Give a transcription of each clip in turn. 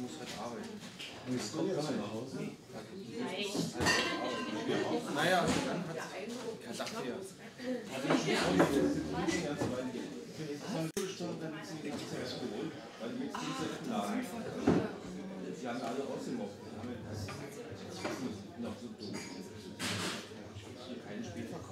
muss halt arbeiten. Und jetzt kommt keiner nach Hause? Nein. Halt also, naja, also dann hat er sagt ja. Also die Die haben alle ausgemacht. Das ist noch so dumm. Hier keinen Spielverkauf.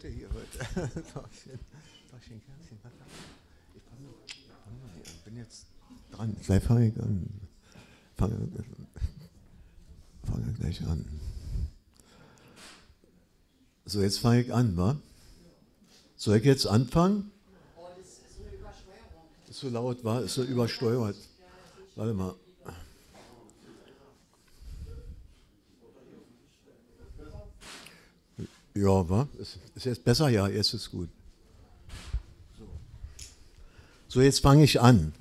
Leute hier heute. ich bin jetzt dran. Sei fangig an. Fange fang gleich an. So, jetzt fange ich an, wa? Soll ich jetzt anfangen? Oh, das ist eine Übersteuerung. Ist so laut, war? Ist so übersteuert. Warte mal. Ja, wa? Ist, ist jetzt besser? Ja, jetzt ist gut. So, jetzt fange ich an.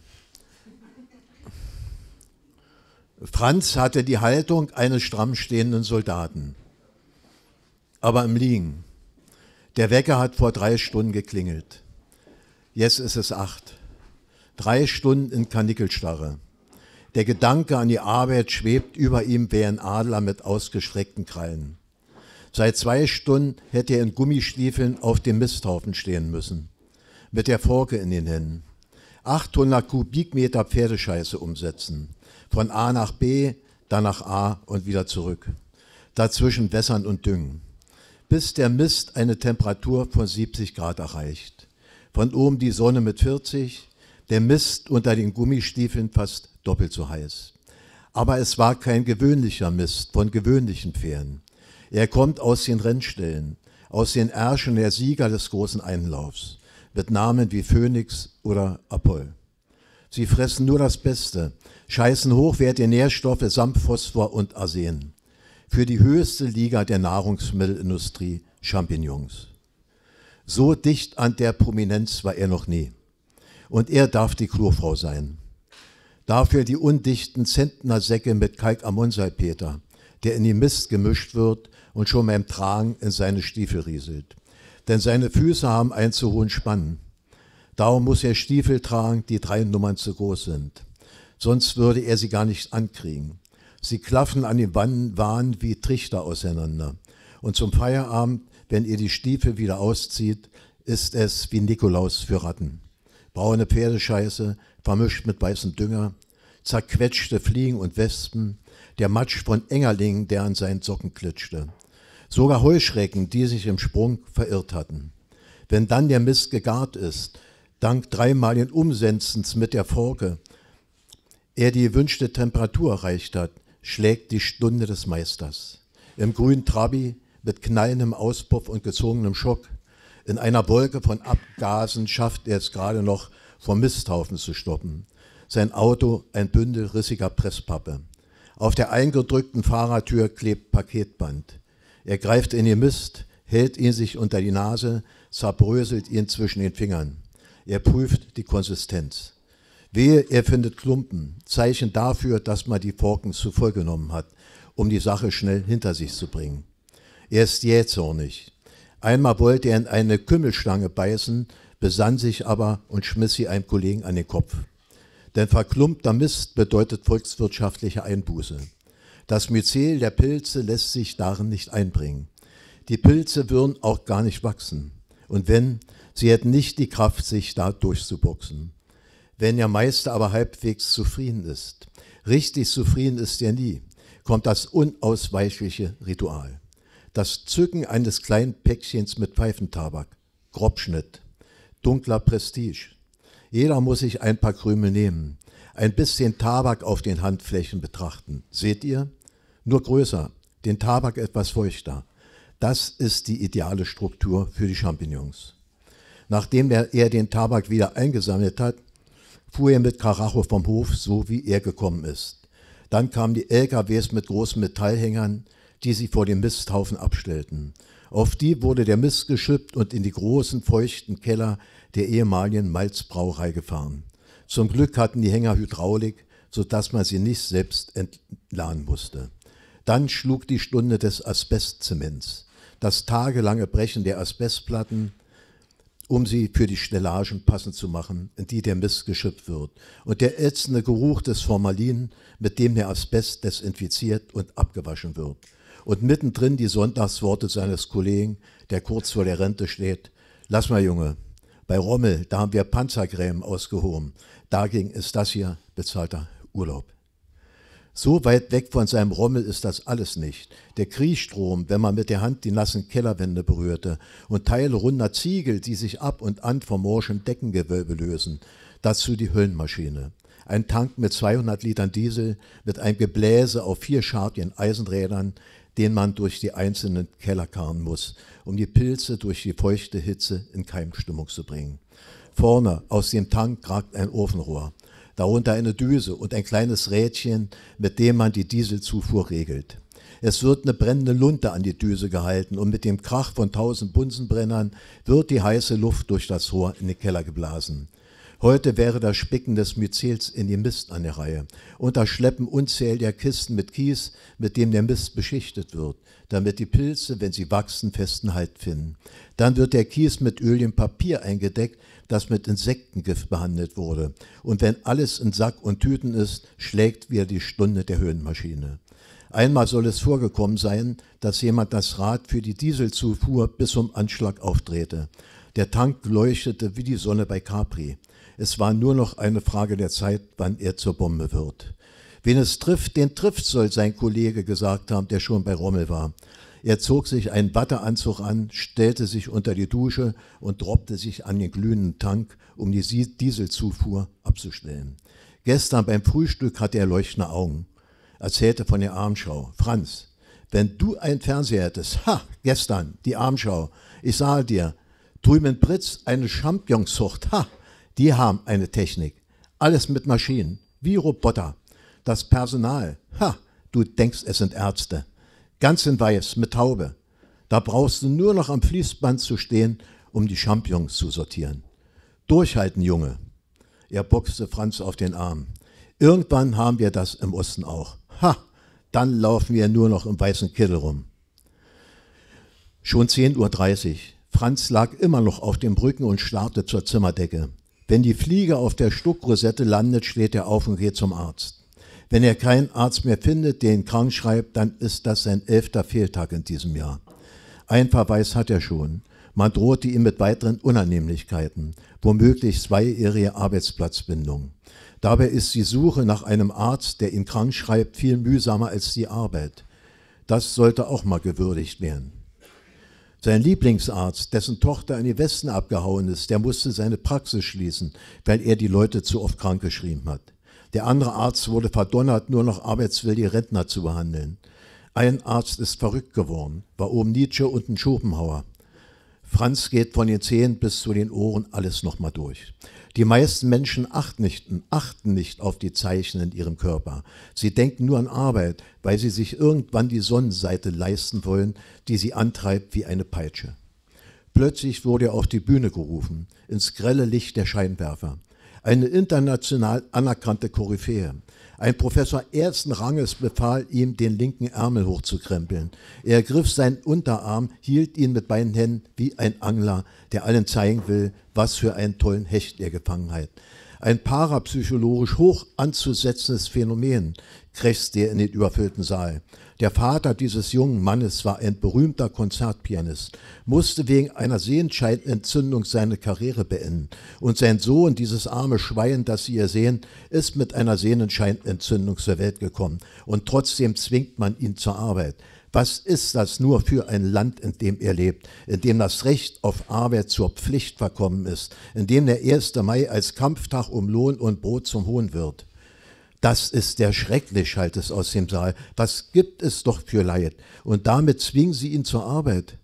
Franz hatte die Haltung eines stramm stehenden Soldaten, aber im Liegen. Der Wecker hat vor drei Stunden geklingelt. Jetzt ist es acht. Drei Stunden in Kanickelstarre. Der Gedanke an die Arbeit schwebt über ihm wie ein Adler mit ausgestreckten Krallen. Seit zwei Stunden hätte er in Gummistiefeln auf dem Misthaufen stehen müssen. Mit der Forke in den Händen. 800 Kubikmeter Pferdescheiße umsetzen. Von A nach B, dann nach A und wieder zurück. Dazwischen wässern und düngen. Bis der Mist eine Temperatur von 70 Grad erreicht. Von oben die Sonne mit 40, der Mist unter den Gummistiefeln fast doppelt so heiß. Aber es war kein gewöhnlicher Mist von gewöhnlichen Pferden. Er kommt aus den Rennstellen, aus den Ärschen der Sieger des großen Einlaufs, mit Namen wie Phönix oder Apoll. Sie fressen nur das Beste, scheißen hochwertige Nährstoffe samt Phosphor und Arsen. Für die höchste Liga der Nahrungsmittelindustrie Champignons. So dicht an der Prominenz war er noch nie. Und er darf die Klofrau sein. Dafür die undichten Zentnersäcke mit Kalkamonsalpeter, der in die Mist gemischt wird und schon beim Tragen in seine Stiefel rieselt. Denn seine Füße haben einen zu hohen Spann. Darum muss er Stiefel tragen, die drei Nummern zu groß sind. Sonst würde er sie gar nicht ankriegen. Sie klaffen an den Waren wie Trichter auseinander. Und zum Feierabend, wenn ihr die Stiefel wieder auszieht, ist es wie Nikolaus für Ratten. Braune Pferdescheiße, vermischt mit weißem Dünger, zerquetschte Fliegen und Wespen, der Matsch von Engerlingen, der an seinen Socken klitschte sogar Heuschrecken, die sich im Sprung verirrt hatten. Wenn dann der Mist gegart ist, dank dreimaligen Umsenzens mit der Forke, er die gewünschte Temperatur erreicht hat, schlägt die Stunde des Meisters. Im grünen Trabi mit knallendem Auspuff und gezogenem Schock. In einer Wolke von Abgasen schafft er es gerade noch, vom Misthaufen zu stoppen. Sein Auto ein Bündel rissiger Presspappe. Auf der eingedrückten Fahrertür klebt Paketband. Er greift in den Mist, hält ihn sich unter die Nase, zerbröselt ihn zwischen den Fingern. Er prüft die Konsistenz. Wehe, er findet Klumpen, Zeichen dafür, dass man die Forken zu voll genommen hat, um die Sache schnell hinter sich zu bringen. Er ist jähzornig. Einmal wollte er in eine Kümmelstange beißen, besann sich aber und schmiss sie einem Kollegen an den Kopf. Denn verklumpter Mist bedeutet volkswirtschaftliche Einbuße. Das Myzel der Pilze lässt sich darin nicht einbringen. Die Pilze würden auch gar nicht wachsen. Und wenn, sie hätten nicht die Kraft, sich da durchzuboxen. Wenn der Meister aber halbwegs zufrieden ist, richtig zufrieden ist er nie, kommt das unausweichliche Ritual. Das Zücken eines kleinen Päckchens mit Pfeifentabak, Grobschnitt, dunkler Prestige. Jeder muss sich ein paar Krümel nehmen, ein bisschen Tabak auf den Handflächen betrachten. Seht ihr? nur größer, den Tabak etwas feuchter. Das ist die ideale Struktur für die Champignons. Nachdem er den Tabak wieder eingesammelt hat, fuhr er mit Karacho vom Hof, so wie er gekommen ist. Dann kamen die LKWs mit großen Metallhängern, die sie vor dem Misthaufen abstellten. Auf die wurde der Mist geschippt und in die großen feuchten Keller der ehemaligen Malzbrauerei gefahren. Zum Glück hatten die Hänger Hydraulik, sodass man sie nicht selbst entladen musste. Dann schlug die Stunde des Asbestzements, das tagelange Brechen der Asbestplatten, um sie für die Stellagen passend zu machen, in die der Mist geschippt wird. Und der ätzende Geruch des Formalin, mit dem der Asbest desinfiziert und abgewaschen wird. Und mittendrin die Sonntagsworte seines Kollegen, der kurz vor der Rente steht. Lass mal, Junge, bei Rommel, da haben wir Panzergrämen ausgehoben. Dagegen ist das hier bezahlter Urlaub. So weit weg von seinem Rommel ist das alles nicht. Der Kriechstrom, wenn man mit der Hand die nassen Kellerwände berührte und Teile runder Ziegel, die sich ab und an vom morschem Deckengewölbe lösen. Dazu die Höllenmaschine. Ein Tank mit 200 Litern Diesel, mit einem Gebläse auf vier schartigen Eisenrädern, den man durch die einzelnen Keller karren muss, um die Pilze durch die feuchte Hitze in Keimstimmung zu bringen. Vorne aus dem Tank ragt ein Ofenrohr darunter eine Düse und ein kleines Rädchen, mit dem man die Dieselzufuhr regelt. Es wird eine brennende Lunte an die Düse gehalten und mit dem Krach von tausend Bunsenbrennern wird die heiße Luft durch das Rohr in den Keller geblasen. Heute wäre das Spicken des Myzels in den Mist an der Reihe und das Schleppen unzähliger Kisten mit Kies, mit dem der Mist beschichtet wird, damit die Pilze, wenn sie wachsen, festen Halt finden. Dann wird der Kies mit Öl im Papier eingedeckt, das mit Insektengift behandelt wurde. Und wenn alles in Sack und Tüten ist, schlägt wieder die Stunde der Höhenmaschine. Einmal soll es vorgekommen sein, dass jemand das Rad für die Dieselzufuhr bis zum Anschlag aufdrehte. Der Tank leuchtete wie die Sonne bei Capri. Es war nur noch eine Frage der Zeit, wann er zur Bombe wird. Wen es trifft, den trifft, soll sein Kollege gesagt haben, der schon bei Rommel war. Er zog sich einen Watteanzug an, stellte sich unter die Dusche und droppte sich an den glühenden Tank, um die Dieselzufuhr abzustellen. Gestern beim Frühstück hatte er leuchtende Augen, erzählte von der Armschau. Franz, wenn du einen Fernseher hättest, ha, gestern, die Armschau, ich sah dir, drüben in eine Champignonzucht, ha, die haben eine Technik. Alles mit Maschinen, wie Roboter. Das Personal, ha, du denkst, es sind Ärzte ganz in weiß, mit Taube. Da brauchst du nur noch am Fließband zu stehen, um die Champignons zu sortieren. Durchhalten, Junge. Er boxte Franz auf den Arm. Irgendwann haben wir das im Osten auch. Ha, dann laufen wir nur noch im weißen Kittel rum. Schon 10.30 Uhr. Franz lag immer noch auf dem Rücken und starrte zur Zimmerdecke. Wenn die Fliege auf der Stuckrosette landet, steht er auf und geht zum Arzt. Wenn er keinen Arzt mehr findet, der ihn krank schreibt, dann ist das sein elfter Fehltag in diesem Jahr. Ein Verweis hat er schon. Man drohte ihm mit weiteren Unannehmlichkeiten, womöglich zweijährige Arbeitsplatzbindung. Dabei ist die Suche nach einem Arzt, der ihn krank schreibt, viel mühsamer als die Arbeit. Das sollte auch mal gewürdigt werden. Sein Lieblingsarzt, dessen Tochter in die Westen abgehauen ist, der musste seine Praxis schließen, weil er die Leute zu oft krank geschrieben hat. Der andere Arzt wurde verdonnert, nur noch arbeitswillige Rentner zu behandeln. Ein Arzt ist verrückt geworden, war oben Nietzsche und ein Schopenhauer. Franz geht von den Zehen bis zu den Ohren alles nochmal durch. Die meisten Menschen achten nicht, achten nicht auf die Zeichen in ihrem Körper. Sie denken nur an Arbeit, weil sie sich irgendwann die Sonnenseite leisten wollen, die sie antreibt wie eine Peitsche. Plötzlich wurde er auf die Bühne gerufen, ins grelle Licht der Scheinwerfer eine international anerkannte Koryphäe. Ein Professor ersten Ranges befahl ihm, den linken Ärmel hochzukrempeln. Er ergriff seinen Unterarm, hielt ihn mit beiden Händen wie ein Angler, der allen zeigen will, was für einen tollen Hecht er gefangen hat. Ein parapsychologisch hoch anzusetzendes Phänomen krächzte er in den überfüllten Saal. Der Vater dieses jungen Mannes war ein berühmter Konzertpianist, musste wegen einer Sehenscheidenentzündung seine Karriere beenden. Und sein Sohn, dieses arme Schwein, das Sie hier sehen, ist mit einer Sehenscheidenentzündung zur Welt gekommen. Und trotzdem zwingt man ihn zur Arbeit. Was ist das nur für ein Land, in dem er lebt, in dem das Recht auf Arbeit zur Pflicht verkommen ist, in dem der 1. Mai als Kampftag um Lohn und Brot zum Hohn wird? Das ist der schrecklich, schallt es aus dem Saal. Was gibt es doch für Leid. Und damit zwingen sie ihn zur Arbeit.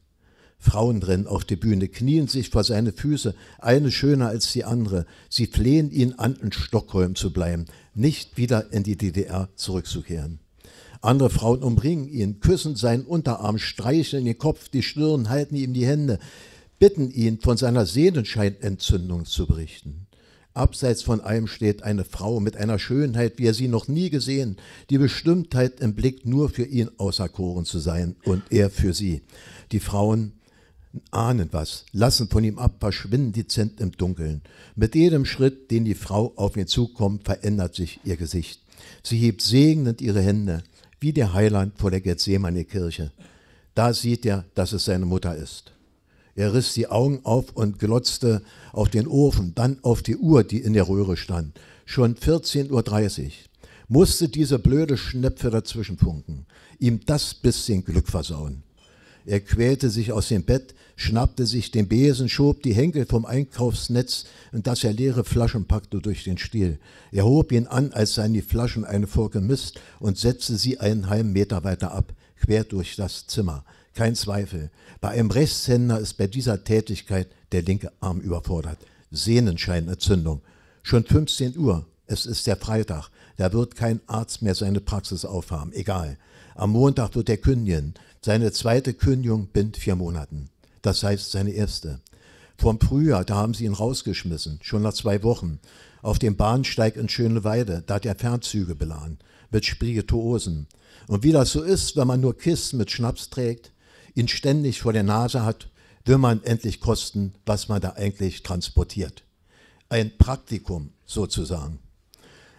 Frauen rennen auf die Bühne, knien sich vor seine Füße, eine schöner als die andere. Sie flehen ihn an, in Stockholm zu bleiben, nicht wieder in die DDR zurückzukehren. Andere Frauen umbringen ihn, küssen seinen Unterarm, streicheln den Kopf, die Stirn, halten ihm die Hände, bitten ihn, von seiner Sehnenscheinentzündung zu berichten. Abseits von allem steht eine Frau mit einer Schönheit, wie er sie noch nie gesehen, die Bestimmtheit im Blick, nur für ihn auserkoren zu sein und er für sie. Die Frauen ahnen was, lassen von ihm ab, verschwinden dezent im Dunkeln. Mit jedem Schritt, den die Frau auf ihn zukommt, verändert sich ihr Gesicht. Sie hebt segnend ihre Hände, wie der Heiland vor der Gethsemane-Kirche. Da sieht er, dass es seine Mutter ist. Er riss die Augen auf und glotzte auf den Ofen, dann auf die Uhr, die in der Röhre stand. Schon 14.30 Uhr. Musste diese blöde Schnepfe dazwischen funken, ihm das bisschen Glück versauen. Er quälte sich aus dem Bett, schnappte sich den Besen, schob die Henkel vom Einkaufsnetz, in das er leere Flaschen packte, durch den Stiel. Er hob ihn an, als seien die Flaschen eine Furke Mist, und setzte sie einen halben Meter weiter ab, quer durch das Zimmer. Kein Zweifel. Bei einem Rechtshänder ist bei dieser Tätigkeit der linke Arm überfordert. Sehnenscheinentzündung. Schon 15 Uhr, es ist der Freitag, da wird kein Arzt mehr seine Praxis aufhaben, egal. Am Montag wird er kündigen. Seine zweite Kündigung bindet vier Monaten. Das heißt seine erste. Vom Frühjahr, da haben sie ihn rausgeschmissen, schon nach zwei Wochen. Auf dem Bahnsteig in Schöneweide, da hat er Fernzüge beladen, mit Spirituosen. Und wie das so ist, wenn man nur Kisten mit Schnaps trägt, ihn ständig vor der Nase hat, will man endlich kosten, was man da eigentlich transportiert. Ein Praktikum sozusagen.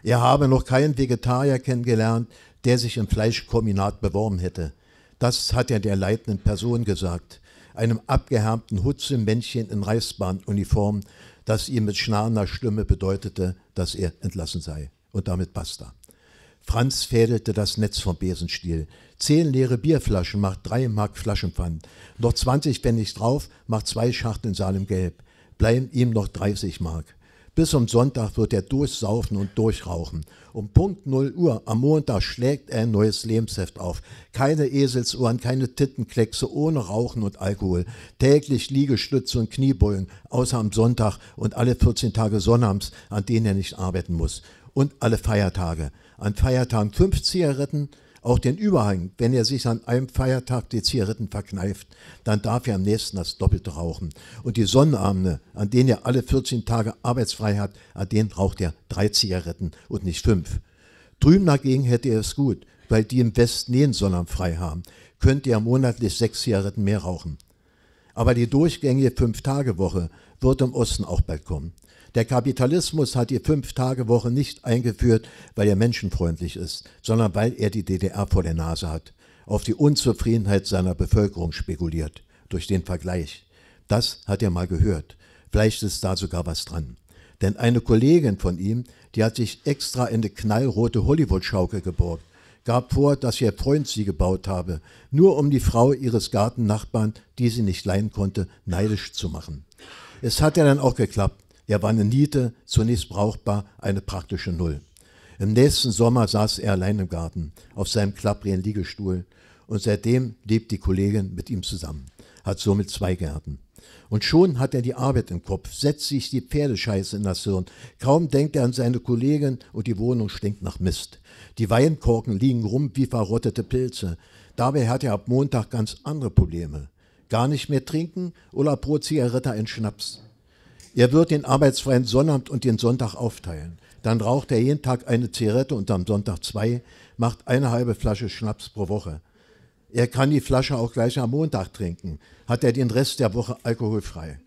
Er habe noch keinen Vegetarier kennengelernt, der sich im Fleischkombinat beworben hätte. Das hat er der leitenden Person gesagt, einem abgehärmten Hutze-Männchen in Reißbahnuniform, das ihm mit schnarrender Stimme bedeutete, dass er entlassen sei. Und damit basta. Franz fädelte das Netz vom Besenstiel. Zehn leere Bierflaschen macht drei Mark Flaschenpfand. Noch 20 Pfennig drauf, macht zwei Schachteln gelb. Bleiben ihm noch 30 Mark. Bis zum Sonntag wird er durchsaufen und durchrauchen. Um Punkt 0 Uhr am Montag schlägt er ein neues Lebensheft auf. Keine Eselsohren, keine Tittenkleckse, ohne Rauchen und Alkohol. Täglich Liegestütze und Kniebeugen, außer am Sonntag und alle 14 Tage Sonnabends, an denen er nicht arbeiten muss und alle Feiertage. An Feiertagen fünf Zigaretten, auch den Überhang. Wenn er sich an einem Feiertag die Zigaretten verkneift, dann darf er am nächsten das Doppelte rauchen. Und die Sonnenabende, an denen er alle 14 Tage arbeitsfrei hat, an denen raucht er drei Zigaretten und nicht fünf. Drüben dagegen hätte er es gut, weil die im Westen den Sonnabend frei haben, könnte er monatlich sechs Zigaretten mehr rauchen. Aber die durchgängige Fünf-Tage-Woche wird im Osten auch bald kommen. Der Kapitalismus hat die Fünf-Tage-Woche nicht eingeführt, weil er menschenfreundlich ist, sondern weil er die DDR vor der Nase hat, auf die Unzufriedenheit seiner Bevölkerung spekuliert, durch den Vergleich. Das hat er mal gehört. Vielleicht ist da sogar was dran. Denn eine Kollegin von ihm, die hat sich extra in eine knallrote Hollywood-Schaukel geborgt, gab vor, dass ihr Freund sie gebaut habe, nur um die Frau ihres Gartennachbarn, die sie nicht leihen konnte, neidisch zu machen. Es hat ja dann auch geklappt. Er war eine Niete, zunächst brauchbar, eine praktische Null. Im nächsten Sommer saß er allein im Garten, auf seinem klapprigen Liegestuhl, und seitdem lebt die Kollegin mit ihm zusammen, hat somit zwei Gärten. Und schon hat er die Arbeit im Kopf, setzt sich die Pferdescheiße in das Hirn. Kaum denkt er an seine Kollegin und die Wohnung stinkt nach Mist. Die Weinkorken liegen rum wie verrottete Pilze. Dabei hat er ab Montag ganz andere Probleme. Gar nicht mehr trinken oder pro Zigarette einen Schnaps. Er wird den arbeitsfreien Sonnabend und den Sonntag aufteilen. Dann raucht er jeden Tag eine Zigarette und am Sonntag zwei, macht eine halbe Flasche Schnaps pro Woche. Er kann die Flasche auch gleich am Montag trinken, hat er den Rest der Woche alkoholfrei.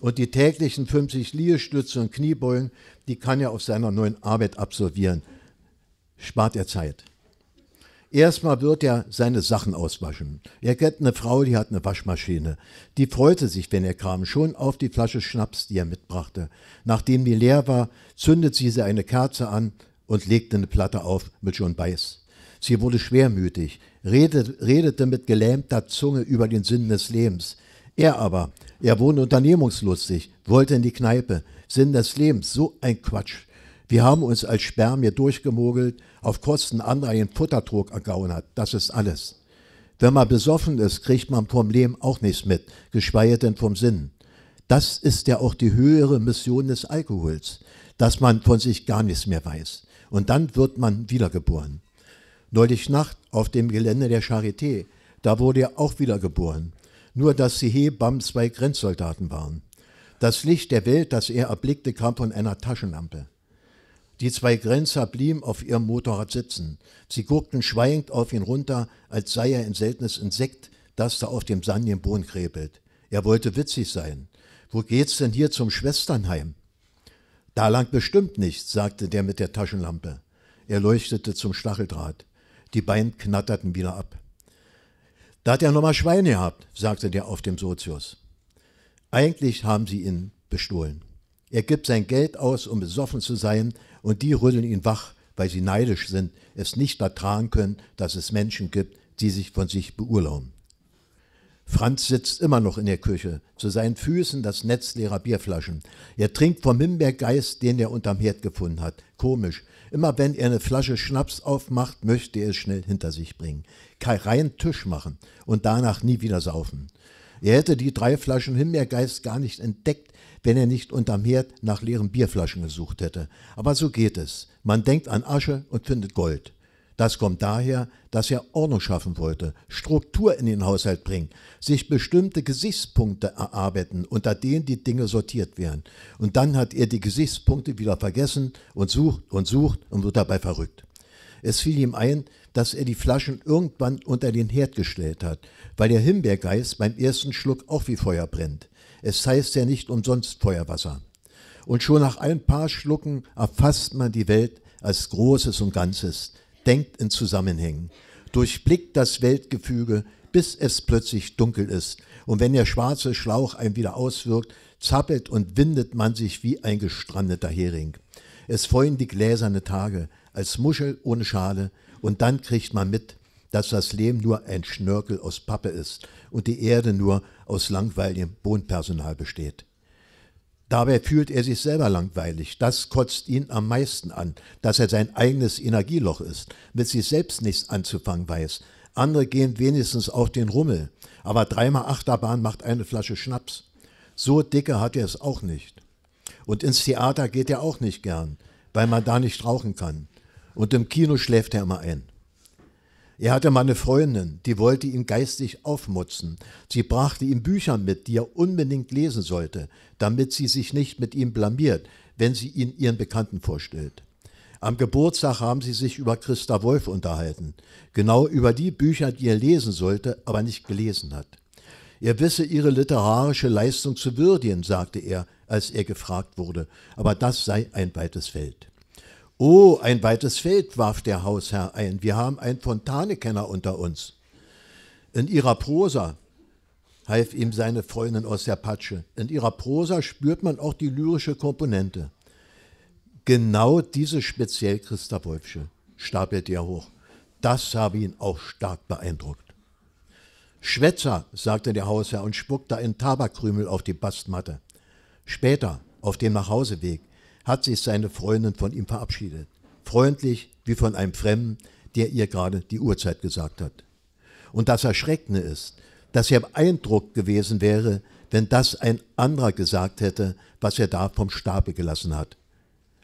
Und die täglichen 50 Liegestütze und Kniebeugen, die kann er auf seiner neuen Arbeit absolvieren. Spart er Zeit. Erstmal wird er seine Sachen auswaschen. Er kennt eine Frau, die hat eine Waschmaschine. Die freute sich, wenn er kam, schon auf die Flasche Schnaps, die er mitbrachte. Nachdem die leer war, zündet sie sie eine Kerze an und legte eine Platte auf mit John Baez. Sie wurde schwermütig, redet, redete mit gelähmter Zunge über den Sinn des Lebens. Er aber, er wohnte unternehmungslustig, wollte in die Kneipe. Sinn des Lebens, so ein Quatsch. Wir haben uns als Spermie durchgemogelt, auf Kosten anderer ihren Futterdruck ergauen hat. Das ist alles. Wenn man besoffen ist, kriegt man vom Leben auch nichts mit, geschweige denn vom Sinn. Das ist ja auch die höhere Mission des Alkohols, dass man von sich gar nichts mehr weiß. Und dann wird man wiedergeboren. Neulich Nacht auf dem Gelände der Charité, da wurde er auch wiedergeboren. Nur, dass die Hebammen zwei Grenzsoldaten waren. Das Licht der Welt, das er erblickte, kam von einer Taschenlampe. Die zwei Grenzer blieben auf ihrem Motorrad sitzen. Sie guckten schweigend auf ihn runter, als sei er ein seltenes Insekt, das da auf dem Sand sandigen Boden krebelt. Er wollte witzig sein. Wo geht's denn hier zum Schwesternheim? Da lang bestimmt nicht, sagte der mit der Taschenlampe. Er leuchtete zum Stacheldraht. Die Beine knatterten wieder ab. Da hat er nochmal Schweine gehabt, sagte der auf dem Sozius. Eigentlich haben sie ihn bestohlen. Er gibt sein Geld aus, um besoffen zu sein, und die rütteln ihn wach, weil sie neidisch sind, es nicht ertragen können, dass es Menschen gibt, die sich von sich beurlauben. Franz sitzt immer noch in der Küche, zu seinen Füßen das Netz leerer Bierflaschen. Er trinkt vom Himbeergeist, den er unterm Herd gefunden hat. Komisch. Immer wenn er eine Flasche Schnaps aufmacht, möchte er es schnell hinter sich bringen. Keinen Tisch machen und danach nie wieder saufen. Er hätte die drei Flaschen Himbeergeist gar nicht entdeckt, wenn er nicht unterm Herd nach leeren Bierflaschen gesucht hätte. Aber so geht es. Man denkt an Asche und findet Gold. Das kommt daher, dass er Ordnung schaffen wollte, Struktur in den Haushalt bringen, sich bestimmte Gesichtspunkte erarbeiten, unter denen die Dinge sortiert werden. Und dann hat er die Gesichtspunkte wieder vergessen und sucht und sucht und wird dabei verrückt. Es fiel ihm ein, dass er die Flaschen irgendwann unter den Herd gestellt hat, weil der Himbeergeist beim ersten Schluck auch wie Feuer brennt. Es heißt ja nicht umsonst Feuerwasser. Und schon nach ein paar Schlucken erfasst man die Welt als Großes und Ganzes, denkt in Zusammenhängen, durchblickt das Weltgefüge, bis es plötzlich dunkel ist. Und wenn der schwarze Schlauch einen wieder auswirkt, zappelt und windet man sich wie ein gestrandeter Hering. Es freuen die gläserne Tage, als Muschel ohne Schale und dann kriegt man mit, dass das Leben nur ein Schnörkel aus Pappe ist und die Erde nur aus langweiligem Wohnpersonal besteht. Dabei fühlt er sich selber langweilig. Das kotzt ihn am meisten an, dass er sein eigenes Energieloch ist, mit sich selbst nichts anzufangen weiß. Andere gehen wenigstens auf den Rummel, aber dreimal Achterbahn macht eine Flasche Schnaps. So dicke hat er es auch nicht. Und ins Theater geht er auch nicht gern, weil man da nicht rauchen kann. Und im Kino schläft er immer ein. Er hatte mal eine Freundin, die wollte ihn geistig aufmutzen. Sie brachte ihm Bücher mit, die er unbedingt lesen sollte, damit sie sich nicht mit ihm blamiert, wenn sie ihn ihren Bekannten vorstellt. Am Geburtstag haben sie sich über Christa Wolf unterhalten, genau über die Bücher, die er lesen sollte, aber nicht gelesen hat. Er wisse ihre literarische Leistung zu würdigen, sagte er, als er gefragt wurde, aber das sei ein weites Feld. Oh, ein weites Feld, warf der Hausherr ein. Wir haben einen Fontanekenner unter uns. In ihrer Prosa, half ihm seine Freundin aus der Patsche, in ihrer Prosa spürt man auch die lyrische Komponente. Genau diese speziell Christa Wolfsche stapelte er hoch. Das habe ihn auch stark beeindruckt. Schwätzer, sagte der Hausherr und spuckte einen Tabakkrümel auf die Bastmatte. Später, auf dem Nachhauseweg, hat sich seine Freundin von ihm verabschiedet. Freundlich wie von einem Fremden, der ihr gerade die Uhrzeit gesagt hat. Und das Erschreckende ist, dass er beeindruckt gewesen wäre, wenn das ein anderer gesagt hätte, was er da vom Stabe gelassen hat.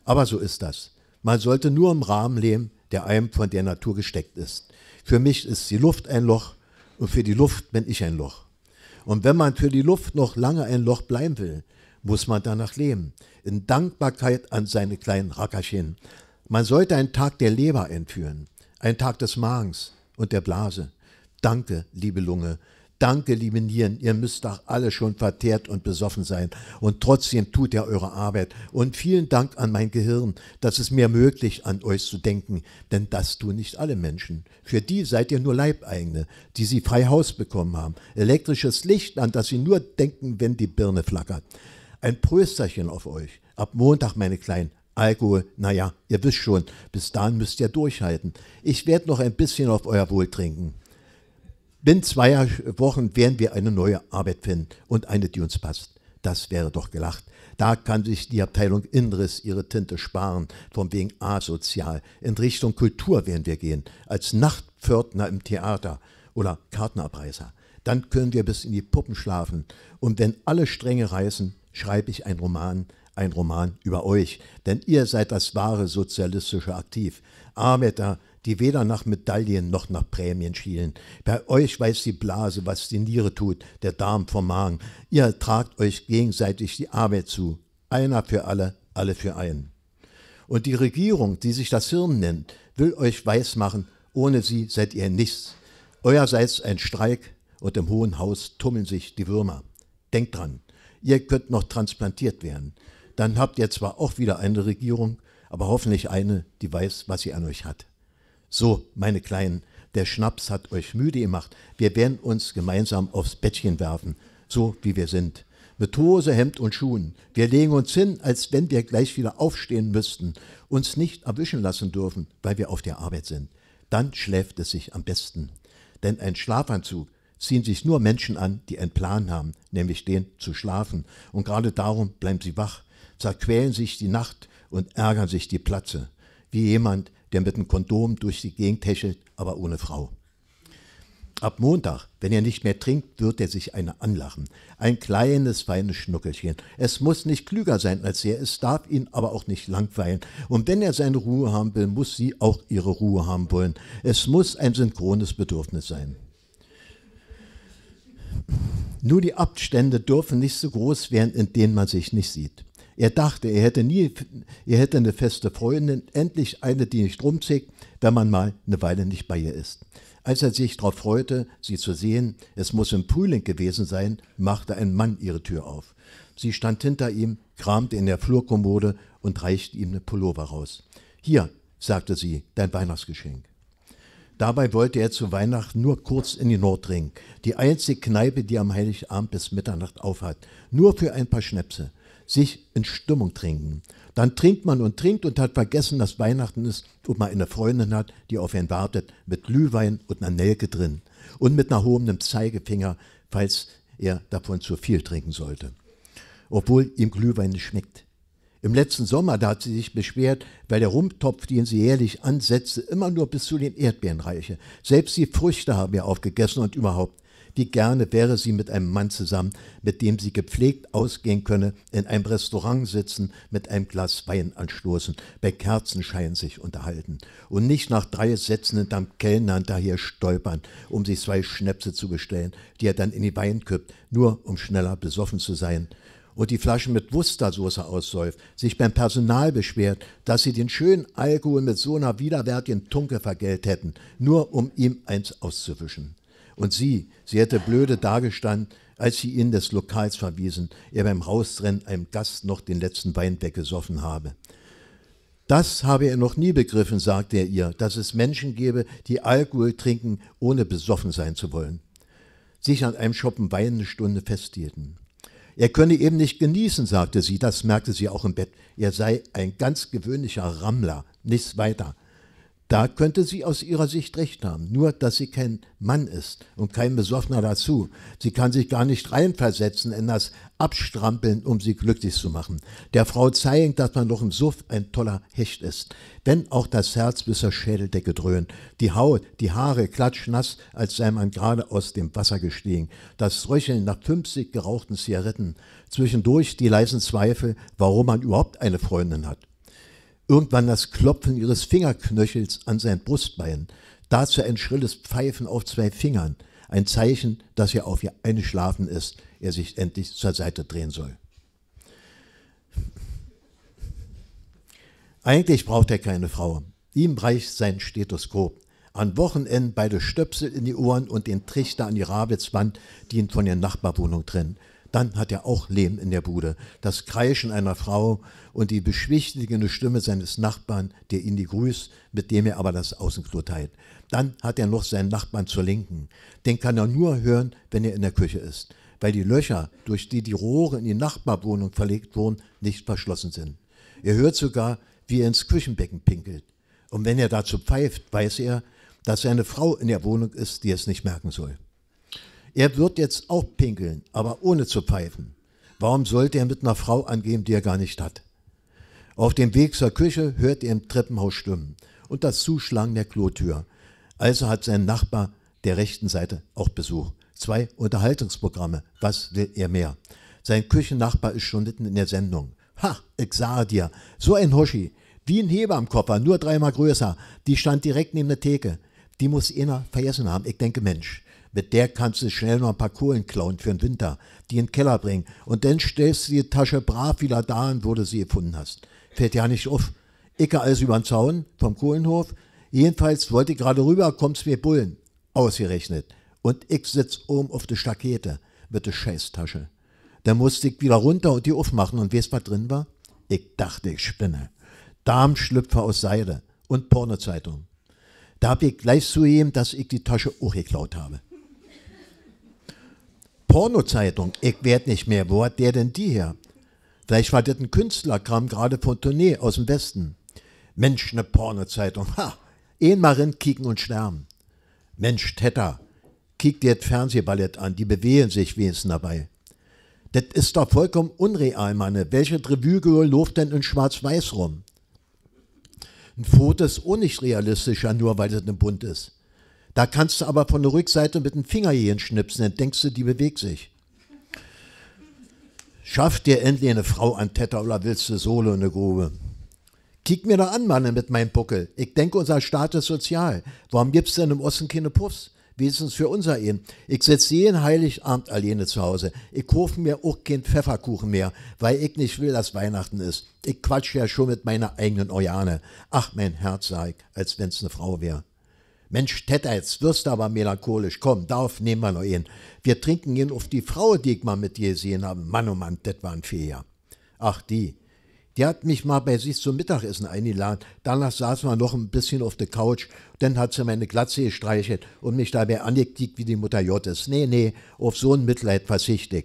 Aber so ist das. Man sollte nur im Rahmen leben, der einem von der Natur gesteckt ist. Für mich ist die Luft ein Loch und für die Luft bin ich ein Loch. Und wenn man für die Luft noch lange ein Loch bleiben will, muss man danach leben. In Dankbarkeit an seine kleinen Rackerchen. Man sollte einen Tag der Leber entführen, einen Tag des Magens und der Blase. Danke, liebe Lunge. Danke, liebe Nieren, ihr müsst doch alle schon verteert und besoffen sein. Und trotzdem tut ihr eure Arbeit. Und vielen Dank an mein Gehirn, dass es mir möglich, an euch zu denken. Denn das tun nicht alle Menschen. Für die seid ihr nur Leibeigene, die sie frei Haus bekommen haben. Elektrisches Licht, an das sie nur denken, wenn die Birne flackert. Ein Prösterchen auf euch. Ab Montag, meine Kleinen. Alkohol, naja, ihr wisst schon, bis dahin müsst ihr durchhalten. Ich werde noch ein bisschen auf euer Wohl trinken. Binnen zwei Wochen werden wir eine neue Arbeit finden und eine, die uns passt. Das wäre doch gelacht. Da kann sich die Abteilung Inris ihre Tinte sparen, von wegen asozial. In Richtung Kultur werden wir gehen, als Nachtpförtner im Theater oder Kartenabreißer. Dann können wir bis in die Puppen schlafen. Und wenn alle Stränge reißen, schreibe ich einen Roman, einen Roman über euch. Denn ihr seid das wahre sozialistische Aktiv. Arbeiter, die weder nach Medaillen noch nach Prämien schielen. Bei euch weiß die Blase, was die Niere tut, der Darm vom Magen. Ihr tragt euch gegenseitig die Arbeit zu. Einer für alle, alle für einen. Und die Regierung, die sich das Hirn nennt, will euch weismachen, ohne sie seid ihr nichts. Euerseits ein Streik und im Hohen Haus tummeln sich die Würmer. Denkt dran, ihr könnt noch transplantiert werden. Dann habt ihr zwar auch wieder eine Regierung, aber hoffentlich eine, die weiß, was sie an euch hat. So, meine Kleinen, der Schnaps hat euch müde gemacht. Wir werden uns gemeinsam aufs Bettchen werfen, so wie wir sind. Mit Hose, Hemd und Schuhen. Wir legen uns hin, als wenn wir gleich wieder aufstehen müssten, uns nicht erwischen lassen dürfen, weil wir auf der Arbeit sind. Dann schläft es sich am besten. Denn ein Schlafanzug ziehen sich nur Menschen an, die einen Plan haben, nämlich den zu schlafen. Und gerade darum bleiben sie wach, zerquälen sich die Nacht und ärgern sich die Platze. Wie jemand, der mit einem Kondom durch die Gegend täschelt, aber ohne Frau. Ab Montag, wenn er nicht mehr trinkt, wird er sich eine anlachen. Ein kleines, feines Schnuckelchen. Es muss nicht klüger sein als er, es darf ihn aber auch nicht langweilen. Und wenn er seine Ruhe haben will, muss sie auch ihre Ruhe haben wollen. Es muss ein synchrones Bedürfnis sein. Nur die Abstände dürfen nicht so groß werden, in denen man sich nicht sieht. Er dachte, er hätte nie, er hätte eine feste Freundin, endlich eine, die nicht rumzickt, wenn man mal eine Weile nicht bei ihr ist. Als er sich darauf freute, sie zu sehen, es muss im Frühling gewesen sein, machte ein Mann ihre Tür auf. Sie stand hinter ihm, kramte in der Flurkommode und reichte ihm eine Pullover raus. Hier, sagte sie, dein Weihnachtsgeschenk. Dabei wollte er zu Weihnachten nur kurz in die Nordring, die einzige Kneipe, die am Heiligabend bis Mitternacht aufhat, nur für ein paar Schnäpse, sich in Stimmung trinken. Dann trinkt man und trinkt und hat vergessen, dass Weihnachten ist und man eine Freundin hat, die auf ihn wartet, mit Glühwein und einer Nelke drin und mit einer erhobenem Zeigefinger, falls er davon zu viel trinken sollte. Obwohl ihm Glühwein nicht schmeckt. Im letzten Sommer, da hat sie sich beschwert, weil der Rumtopf, den sie jährlich ansetzte, immer nur bis zu den Erdbeeren reiche. Selbst die Früchte haben wir aufgegessen und überhaupt. Wie gerne wäre sie mit einem Mann zusammen, mit dem sie gepflegt ausgehen könne, in einem Restaurant sitzen, mit einem Glas Wein anstoßen, bei Kerzenschein sich unterhalten und nicht nach drei Sätzen hinterm Kellner hinterher stolpern, um sich zwei Schnäpse zu bestellen, die er dann in die Wein kippt, nur um schneller besoffen zu sein und die Flaschen mit Wustersoße aussäuft, sich beim Personal beschwert, dass sie den schönen Alkohol mit so einer widerwärtigen Tunke vergelt hätten, nur um ihm eins auszuwischen. Und sie, sie hätte blöde dagestanden, als sie ihn des Lokals verwiesen, er beim Rausrennen einem Gast noch den letzten Wein weggesoffen habe. Das habe er noch nie begriffen, sagte er ihr, dass es Menschen gebe, die Alkohol trinken, ohne besoffen sein zu wollen. Sich an einem Schoppen Wein eine Stunde festhielten. Er könne eben nicht genießen, sagte sie, das merkte sie auch im Bett. Er sei ein ganz gewöhnlicher Rammler, nichts weiter. Da könnte sie aus ihrer Sicht recht haben, nur dass sie kein Mann ist und kein Besoffener dazu. Sie kann sich gar nicht reinversetzen in das Abstrampeln, um sie glücklich zu machen. Der Frau zeigen, dass man doch im Suff ein toller Hecht ist. Wenn auch das Herz bis zur Schädeldecke dröhnt, die Haut, die Haare klatschnass, als sei man gerade aus dem Wasser gestiegen, das Röcheln nach 50 gerauchten Zigaretten, zwischendurch die leisen Zweifel, warum man überhaupt eine Freundin hat irgendwann das Klopfen ihres Fingerknöchels an sein Brustbein, dazu ein schrilles Pfeifen auf zwei Fingern, ein Zeichen, dass er auf ihr eingeschlafen ist, er sich endlich zur Seite drehen soll. Eigentlich braucht er keine Frau. Ihm reicht sein Stethoskop. An Wochenenden beide Stöpsel in die Ohren und den Trichter an die Rabitzwand, die ihn von der Nachbarwohnung trennen dann hat er auch Lehm in der Bude. Das Kreischen einer Frau und die beschwichtigende Stimme seines Nachbarn, der ihn die grüßt, mit dem er aber das Außenklo teilt. Dann hat er noch seinen Nachbarn zur Linken. Den kann er nur hören, wenn er in der Küche ist, weil die Löcher, durch die die Rohre in die Nachbarwohnung verlegt wurden, nicht verschlossen sind. Er hört sogar, wie er ins Küchenbecken pinkelt. Und wenn er dazu pfeift, weiß er, dass seine Frau in der Wohnung ist, die es nicht merken soll. Er wird jetzt auch pinkeln, aber ohne zu pfeifen. Warum sollte er mit einer Frau angeben, die er gar nicht hat? Auf dem Weg zur Küche hört er im Treppenhaus Stimmen und das Zuschlagen der Klotür. Also hat sein Nachbar der rechten Seite auch Besuch. Zwei Unterhaltungsprogramme. Was will er mehr? Sein Küchennachbar ist schon mitten in der Sendung. Ha, ich sah dir. So ein Hoshi. Wie ein Heber am Koffer, nur dreimal größer. Die stand direkt neben der Theke. Die muss einer vergessen haben. Ich denke, Mensch, mit der kannst du schnell noch ein paar Kohlen klauen für den Winter, die in den Keller bringen. Und dann stellst du die Tasche brav wieder da, wo du sie gefunden hast. Fällt ja nicht auf. Icke alles über den Zaun vom Kohlenhof. Jedenfalls wollte ich gerade rüber, kommst mir Bullen. Ausgerechnet. Und ich sitze oben auf der Stakete mit der Scheißtasche. Dann musste ich wieder runter und die aufmachen. Und weißt was drin war? Ich dachte, ich spinne. Darmschlüpfer aus Seide und Pornozeitung. Da habe ich gleich zu ihm, dass ich die Tasche auch geklaut habe. Pornozeitung, ich werd nicht mehr, wo hat der denn die her? Vielleicht war das ein Künstler, kam gerade von Tournee aus dem Westen. Mensch, eine Pornozeitung, ha, Ehenmarin kicken und sterben. Mensch, Tetter, kick dir das Fernsehballett an, die bewegen sich wenigstens dabei. Das ist doch vollkommen unreal, Manne. Welche Revue läuft denn in schwarz-weiß rum? Ein Foto ist auch nicht realistischer, nur weil es ein ne Bunt ist. Da kannst du aber von der Rückseite mit dem Finger hier hinschnipsen, dann denkst du, die bewegt sich. Schaff dir endlich eine Frau an Tetter oder willst du Sohle in der Grube? Kick mir doch an, Mann, mit meinem Buckel. Ich denke, unser Staat ist sozial. Warum gibt es denn im Osten keine Puffs? wenigstens für unser Ehen. Ich sitze jeden Heiligabend alleine zu Hause. Ich kaufe mir auch keinen Pfefferkuchen mehr, weil ich nicht will, dass Weihnachten ist. Ich quatsche ja schon mit meiner eigenen Ojane. Ach, mein Herz, sag ich, als es eine Frau wäre. Mensch, Tetter, jetzt wirst du aber melancholisch. Komm, darauf nehmen wir noch ihn. Wir trinken ihn auf die Frau, die ich mal mit dir gesehen habe. Mann, oh Mann, das war ein Fehler. Ach, die. Die hat mich mal bei sich zum Mittagessen eingeladen. Danach saß man noch ein bisschen auf der Couch. Dann hat sie meine Glatze gestreichelt und mich dabei angekickt, wie die Mutter J ist. Nee, nee, auf so ein Mitleid verzichtet.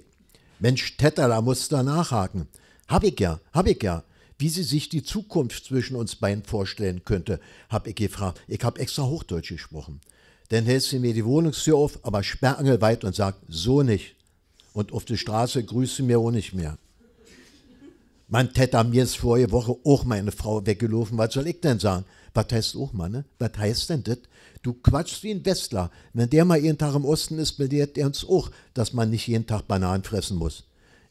Mensch, Tetter, da musst du nachhaken. Hab ich ja, hab ich ja wie sie sich die Zukunft zwischen uns beiden vorstellen könnte, habe ich gefragt. Ich habe extra Hochdeutsch gesprochen. Dann hält sie mir die Wohnungstür auf, aber sperrangelweit und sagt, so nicht. Und auf der Straße grüßt sie mir auch nicht mehr. Man Täter, mir ist vorige Woche auch meine Frau weggelaufen. Was soll ich denn sagen? Was heißt auch, Mann? Ne? Was heißt denn das? Du quatschst wie ein Westler. Wenn der mal jeden Tag im Osten ist, belehrt er uns auch, dass man nicht jeden Tag Bananen fressen muss.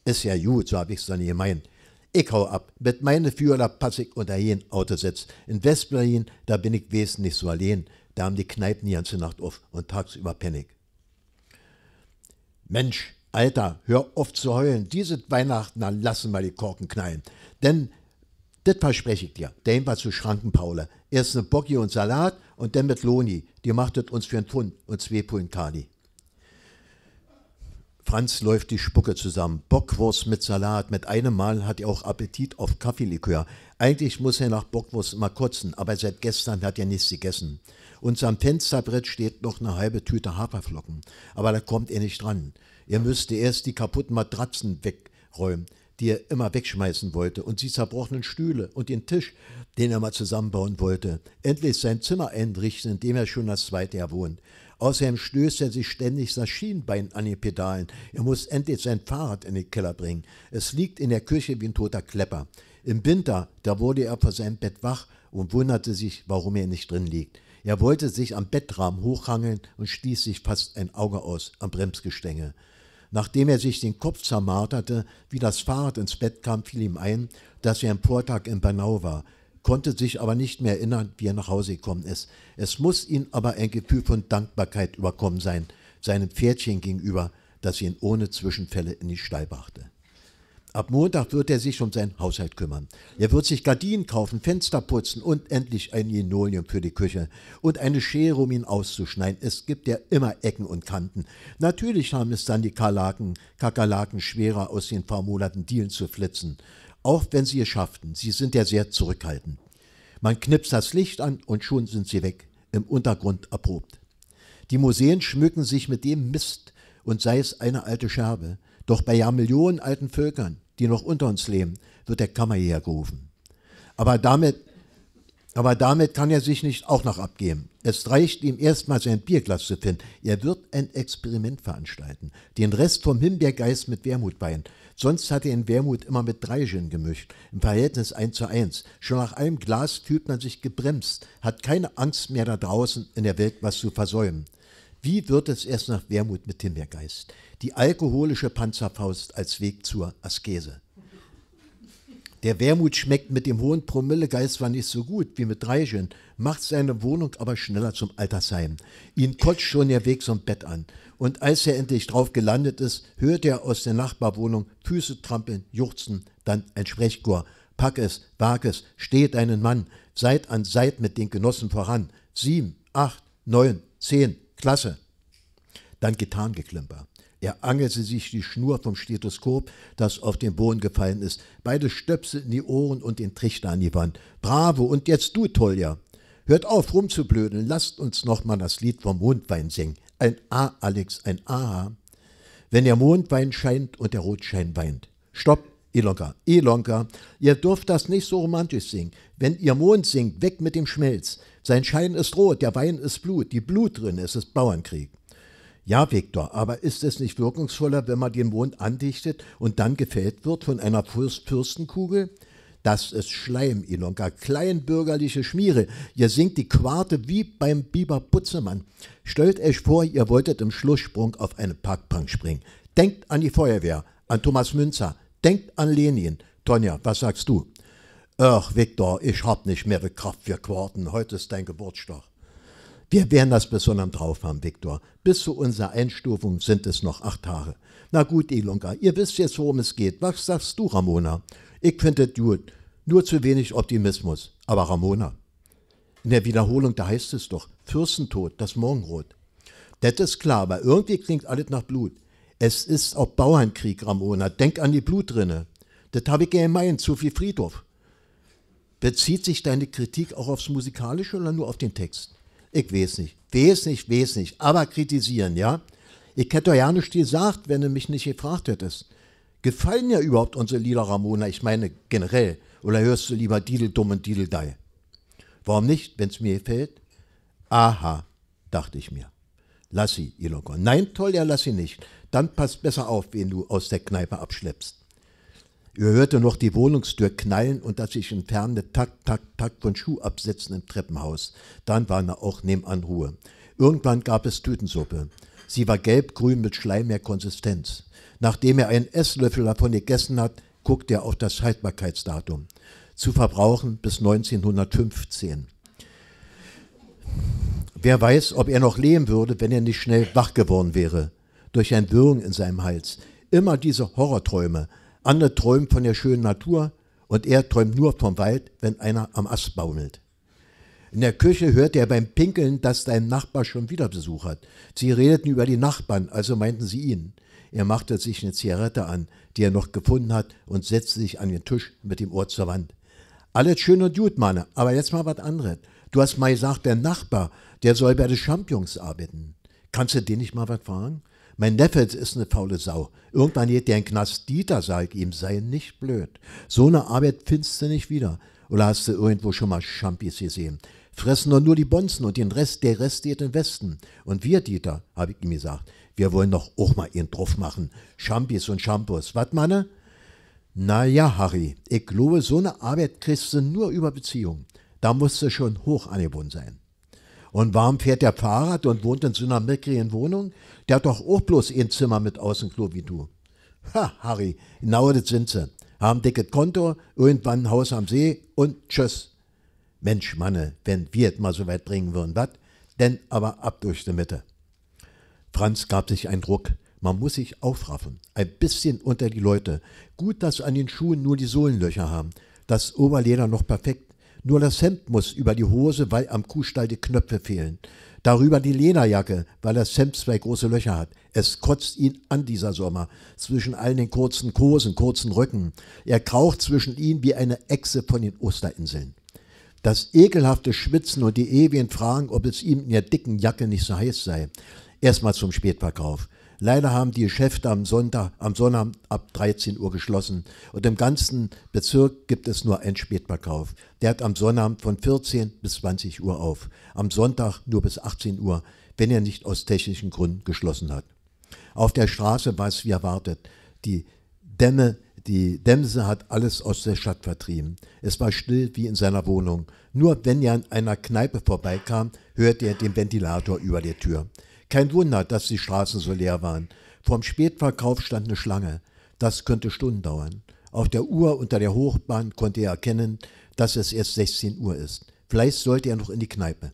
Ist ja gut, so habe ich es dann gemeint. Ich hau ab, mit meinen Führer pass ich unter jeden Autositz. sitzt. In Westberlin, da bin ich wesentlich so allein. Da haben die Kneipen die ganze Nacht auf und tagsüber pennig. Mensch, Alter, hör auf zu heulen. Diese Weihnachten, dann lassen wir die Korken knallen. Denn, das verspreche ich dir, der war zu Schranken, Paula. Erst eine Bocki und Salat und dann mit Loni. Die macht das uns für einen Pfund und zwei Pullen Kali. Franz läuft die Spucke zusammen. Bockwurst mit Salat. Mit einem Mal hat er auch Appetit auf Kaffeelikör. Eigentlich muss er nach Bockwurst mal kotzen, aber seit gestern hat er nichts gegessen. Unser am Fensterbrett steht noch eine halbe Tüte Haferflocken. Aber da kommt er nicht dran. Er müsste erst die kaputten Matratzen wegräumen, die er immer wegschmeißen wollte, und die zerbrochenen Stühle und den Tisch, den er mal zusammenbauen wollte. Endlich sein Zimmer einrichten, in dem er schon das zweite Jahr wohnt. Außerdem stößt er sich ständig das Schienbein an die Pedalen. Er muss endlich sein Fahrrad in den Keller bringen. Es liegt in der Küche wie ein toter Klepper. Im Winter, da wurde er vor seinem Bett wach und wunderte sich, warum er nicht drin liegt. Er wollte sich am Bettrahmen hochhangeln und stieß sich fast ein Auge aus am Bremsgestänge. Nachdem er sich den Kopf zermarterte, wie das Fahrrad ins Bett kam, fiel ihm ein, dass er am Vortag in Bernau war konnte sich aber nicht mehr erinnern, wie er nach Hause gekommen ist. Es muss ihn aber ein Gefühl von Dankbarkeit überkommen sein, seinem Pferdchen gegenüber, das ihn ohne Zwischenfälle in die Stall brachte. Ab Montag wird er sich um seinen Haushalt kümmern. Er wird sich Gardinen kaufen, Fenster putzen und endlich ein Linoleum für die Küche und eine Schere, um ihn auszuschneiden. Es gibt ja immer Ecken und Kanten. Natürlich haben es dann die Kakerlaken schwerer, aus den paar Dielen zu flitzen auch wenn sie es schafften. Sie sind ja sehr zurückhaltend. Man knipst das Licht an und schon sind sie weg, im Untergrund erprobt. Die Museen schmücken sich mit dem Mist und sei es eine alte Scherbe. Doch bei Jahrmillionen alten Völkern, die noch unter uns leben, wird der Kammerjäger gerufen. Aber damit, aber damit kann er sich nicht auch noch abgeben. Es reicht ihm erstmal sein Bierglas zu finden. Er wird ein Experiment veranstalten, den Rest vom Himbeergeist mit Wermut weihen. Sonst hat er in Wermut immer mit drei Gin gemischt, im Verhältnis 1 zu 1. Schon nach einem Glas fühlt man sich gebremst, hat keine Angst mehr da draußen in der Welt was zu versäumen. Wie wird es erst nach Wermut mit Himbeergeist? Die alkoholische Panzerfaust als Weg zur Askese. Der Wermut schmeckt mit dem hohen Promillegeist zwar nicht so gut wie mit Dreichen, macht seine Wohnung aber schneller zum Altersheim. Ihn kotzt schon der Weg zum Bett an. Und als er endlich drauf gelandet ist, hört er aus der Nachbarwohnung Füße trampeln, juchzen, dann ein Sprechchor. Pack es, wag es, steht einen Mann, Seit an Seit mit den Genossen voran. Sieben, acht, neun, zehn, klasse. Dann Gitarrengeklimper. Er angelte sich die Schnur vom Stethoskop, das auf den Boden gefallen ist. Beide stöpselten die Ohren und den Trichter an die Wand. Bravo, und jetzt du, Tolja. Hört auf, rumzublödeln. Lasst uns nochmal das Lied vom Mondwein singen. Ein A, Alex, ein A. Wenn der Mondwein scheint und der Rotschein weint. Stopp, Elonka, Elonka, ihr dürft das nicht so romantisch singen. Wenn ihr Mond singt, weg mit dem Schmelz. Sein Schein ist rot, der Wein ist Blut, die Blut drin, es ist Bauernkrieg. Ja, Viktor, aber ist es nicht wirkungsvoller, wenn man den Mond andichtet und dann gefällt wird von einer Fürst Fürstenkugel? Das ist Schleim, Ilonka, kleinbürgerliche Schmiere. Ihr singt die Quarte wie beim Biber Butzemann. Stellt euch vor, ihr wolltet im Schlusssprung auf eine Parkbank springen. Denkt an die Feuerwehr, an Thomas Münzer, denkt an Lenin. Tonja, was sagst du? Ach, Viktor, ich hab nicht mehr die Kraft für Quarten. Heute ist dein Geburtstag. Wir werden das bis Sonnabend drauf haben, Viktor. Bis zu unserer Einstufung sind es noch acht Tage. Na gut, Ilonka, ihr wisst jetzt, worum es geht. Was sagst du, Ramona? Ich finde gut. Nur zu wenig Optimismus. Aber Ramona. In der Wiederholung, da heißt es doch, Fürstentod, das Morgenrot. Das ist klar, aber irgendwie klingt alles nach Blut. Es ist auch Bauernkrieg, Ramona. Denk an die Blutrinne. Das habe ich ja gemeint, zu viel Friedhof. Bezieht sich deine Kritik auch aufs Musikalische oder nur auf den Text? Ich weiß nicht, weiß nicht, weiß nicht, aber kritisieren, ja. Ich hätte doch ja nicht gesagt, wenn du mich nicht gefragt hättest. Gefallen ja überhaupt unsere Lieder, Ramona, ich meine generell. Oder hörst du lieber Dideldum und Dideldei? Warum nicht, wenn es mir gefällt? Aha, dachte ich mir. Lass sie, ihr Nein, toll, ja, lass sie nicht. Dann passt besser auf, wen du aus der Kneipe abschleppst. Er hörte noch die Wohnungstür knallen und das sich entfernende Tack, Tack, Tack von Schuhabsätzen im Treppenhaus. Dann war er auch nebenan Ruhe. Irgendwann gab es Tütensuppe. Sie war gelb-grün mit schleimiger Konsistenz. Nachdem er einen Esslöffel davon gegessen hat, guckte er auf das Haltbarkeitsdatum. Zu verbrauchen bis 1915. Wer weiß, ob er noch leben würde, wenn er nicht schnell wach geworden wäre. Durch ein Würgen in seinem Hals. Immer diese Horrorträume, andere träumen von der schönen Natur und er träumt nur vom Wald, wenn einer am Ast baumelt. In der Küche hörte er beim Pinkeln, dass dein Nachbar schon wieder Besuch hat. Sie redeten über die Nachbarn, also meinten sie ihn. Er machte sich eine Zigarette an, die er noch gefunden hat, und setzte sich an den Tisch mit dem Ohr zur Wand. Alles schön und gut, Mann, aber jetzt mal was anderes. Du hast mal gesagt, der Nachbar, der soll bei den Champions arbeiten. Kannst du den nicht mal was fragen? Mein Neffe ist eine faule Sau. Irgendwann geht der in den Knast. Dieter, sag ich ihm, sei nicht blöd. So eine Arbeit findest du nicht wieder. Oder hast du irgendwo schon mal Champis gesehen? Fressen doch nur die Bonzen und den Rest, der Rest geht in den Westen. Und wir, Dieter, habe ich ihm gesagt, wir wollen doch auch mal ihn drauf machen. Champis und Shampoos. Was, Manne? ja, Harry, ich glaube, so eine Arbeit kriegst du nur über Beziehungen. Da musst du schon hoch angebunden sein. Und warum fährt der Fahrrad und wohnt in so einer mickrigen Wohnung? Der hat doch auch bloß ein Zimmer mit Außenklo wie du. Ha, Harry, genau das sind sie. Haben dickes Konto, irgendwann ein Haus am See und tschüss. Mensch, Manne, wenn wir es mal so weit bringen würden, was? Denn aber ab durch die Mitte. Franz gab sich einen Druck. Man muss sich aufraffen, ein bisschen unter die Leute. Gut, dass an den Schuhen nur die Sohlenlöcher haben, das Oberleder noch perfekt nur das Hemd muss über die Hose, weil am Kuhstall die Knöpfe fehlen. Darüber die Lederjacke, weil das Hemd zwei große Löcher hat. Es kotzt ihn an, dieser Sommer, zwischen all den kurzen Kosen, kurzen Röcken. Er kraucht zwischen ihnen wie eine Echse von den Osterinseln. Das ekelhafte Schwitzen und die ewigen Fragen, ob es ihm in der dicken Jacke nicht so heiß sei. Erstmal zum Spätverkauf. Leider haben die Geschäfte am Sonntag, am Sonnabend ab 13 Uhr geschlossen und im ganzen Bezirk gibt es nur einen Spätverkauf. Der hat am Sonnabend von 14 bis 20 Uhr auf, am Sonntag nur bis 18 Uhr, wenn er nicht aus technischen Gründen geschlossen hat. Auf der Straße war es wie erwartet. Die Dämme die Dämse hat alles aus der Stadt vertrieben. Es war still wie in seiner Wohnung. Nur wenn er an einer Kneipe vorbeikam, hörte er den Ventilator über der Tür. Kein Wunder, dass die Straßen so leer waren. Vom Spätverkauf stand eine Schlange. Das könnte Stunden dauern. Auf der Uhr unter der Hochbahn konnte er erkennen, dass es erst 16 Uhr ist. Vielleicht sollte er noch in die Kneipe.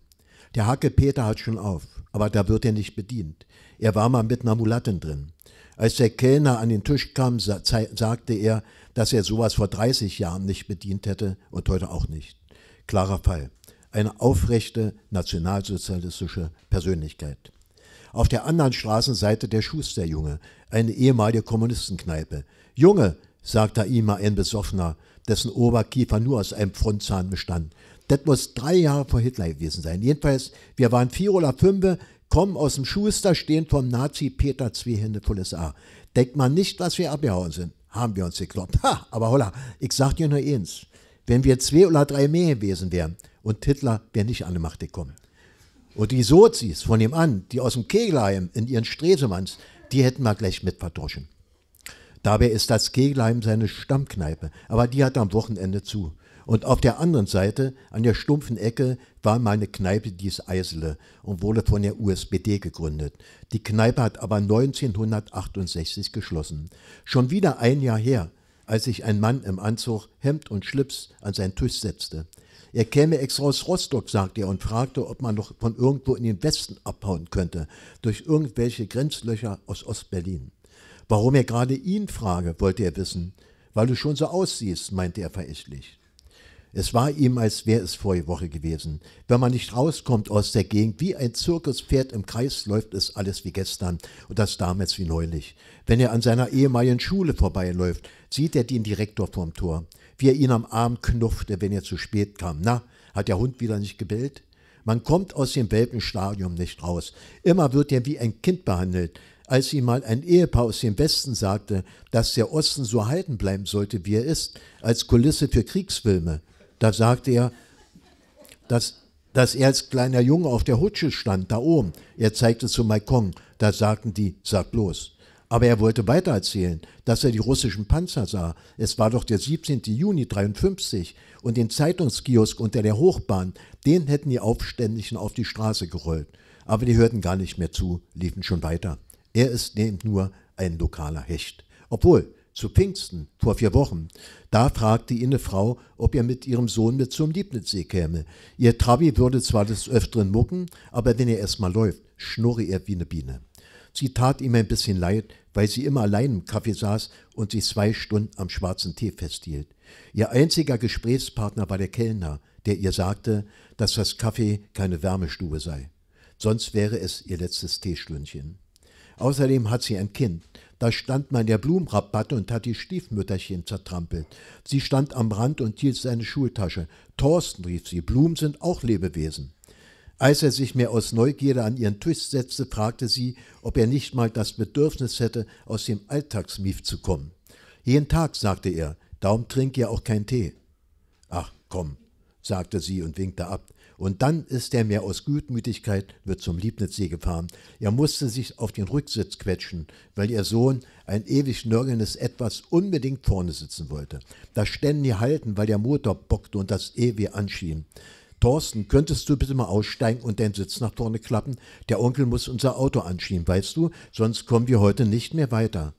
Der Hacke Peter hat schon auf, aber da wird er nicht bedient. Er war mal mit einer Mulattin drin. Als der Kellner an den Tisch kam, sa sagte er, dass er sowas vor 30 Jahren nicht bedient hätte und heute auch nicht. Klarer Fall. Eine aufrechte nationalsozialistische Persönlichkeit. Auf der anderen Straßenseite der Schusterjunge, eine ehemalige Kommunistenkneipe. Junge, sagte ihm ein Besoffener, dessen Oberkiefer nur aus einem Frontzahn bestand. Das muss drei Jahre vor Hitler gewesen sein. Jedenfalls, wir waren vier oder fünf, kommen aus dem Schuster, stehen vom Nazi Peter Zweihände volles SA. Denkt man nicht, dass wir abgehauen sind. Haben wir uns gekloppt. Ha, aber holla, ich sag dir nur eins. Wenn wir zwei oder drei mehr gewesen wären und Hitler wäre nicht an die Macht gekommen. Und die Sozis von dem an, die aus dem Kegelheim in ihren Stresemanns, die hätten wir gleich mit verdroschen. Dabei ist das Kegelheim seine Stammkneipe, aber die hat am Wochenende zu. Und auf der anderen Seite, an der stumpfen Ecke, war mal eine Kneipe, die ist Eisele und wurde von der USPD gegründet. Die Kneipe hat aber 1968 geschlossen. Schon wieder ein Jahr her, als sich ein Mann im Anzug, Hemd und Schlips an seinen Tisch setzte. Er käme extra aus Rostock, sagte er und fragte, ob man noch von irgendwo in den Westen abhauen könnte, durch irgendwelche Grenzlöcher aus Ostberlin. Warum er gerade ihn frage, wollte er wissen. Weil du schon so aussiehst, meinte er verächtlich. Es war ihm, als wäre es vorige Woche gewesen. Wenn man nicht rauskommt aus der Gegend, wie ein Zirkuspferd im Kreis läuft es alles wie gestern und das damals wie neulich. Wenn er an seiner ehemaligen Schule vorbeiläuft, sieht er den Direktor vorm Tor wie er ihn am Arm knuffte, wenn er zu spät kam. Na, hat der Hund wieder nicht gebellt? Man kommt aus dem Welpenstadium nicht raus. Immer wird er wie ein Kind behandelt. Als ihm mal ein Ehepaar aus dem Westen sagte, dass der Osten so halten bleiben sollte, wie er ist, als Kulisse für Kriegsfilme, da sagte er, dass, dass er als kleiner Junge auf der Hutsche stand, da oben. Er zeigte zu Maikong. Da sagten die, sag bloß. Aber er wollte weitererzählen, dass er die russischen Panzer sah. Es war doch der 17. Juni 1953 und den Zeitungskiosk unter der Hochbahn, den hätten die Aufständischen auf die Straße gerollt. Aber die hörten gar nicht mehr zu, liefen schon weiter. Er ist nämlich nur ein lokaler Hecht. Obwohl, zu Pfingsten, vor vier Wochen, da fragte ihn eine Frau, ob er mit ihrem Sohn mit zum Lieblitzsee käme. Ihr Trabi würde zwar des Öfteren mucken, aber wenn er erstmal läuft, schnurre er wie eine Biene. Sie tat ihm ein bisschen leid, weil sie immer allein im Kaffee saß und sich zwei Stunden am schwarzen Tee festhielt. Ihr einziger Gesprächspartner war der Kellner, der ihr sagte, dass das Kaffee keine Wärmestube sei. Sonst wäre es ihr letztes Teestündchen. Außerdem hat sie ein Kind. Da stand man der Blumenrabatte und hat die Stiefmütterchen zertrampelt. Sie stand am Rand und hielt seine Schultasche. Thorsten, rief sie, Blumen sind auch Lebewesen. Als er sich mir aus Neugierde an ihren Tisch setzte, fragte sie, ob er nicht mal das Bedürfnis hätte, aus dem Alltagsmief zu kommen. Jeden Tag, sagte er, darum trink ja auch keinen Tee. Ach, komm, sagte sie und winkte ab. Und dann ist er mir aus Gutmütigkeit, wird zum Liebnitzsee gefahren. Er musste sich auf den Rücksitz quetschen, weil ihr Sohn, ein ewig nörgelndes Etwas, unbedingt vorne sitzen wollte. Das Stände halten, weil der Motor bockte und das ewig anschien. Thorsten, könntest du bitte mal aussteigen und deinen Sitz nach vorne klappen? Der Onkel muss unser Auto anschieben, weißt du? Sonst kommen wir heute nicht mehr weiter.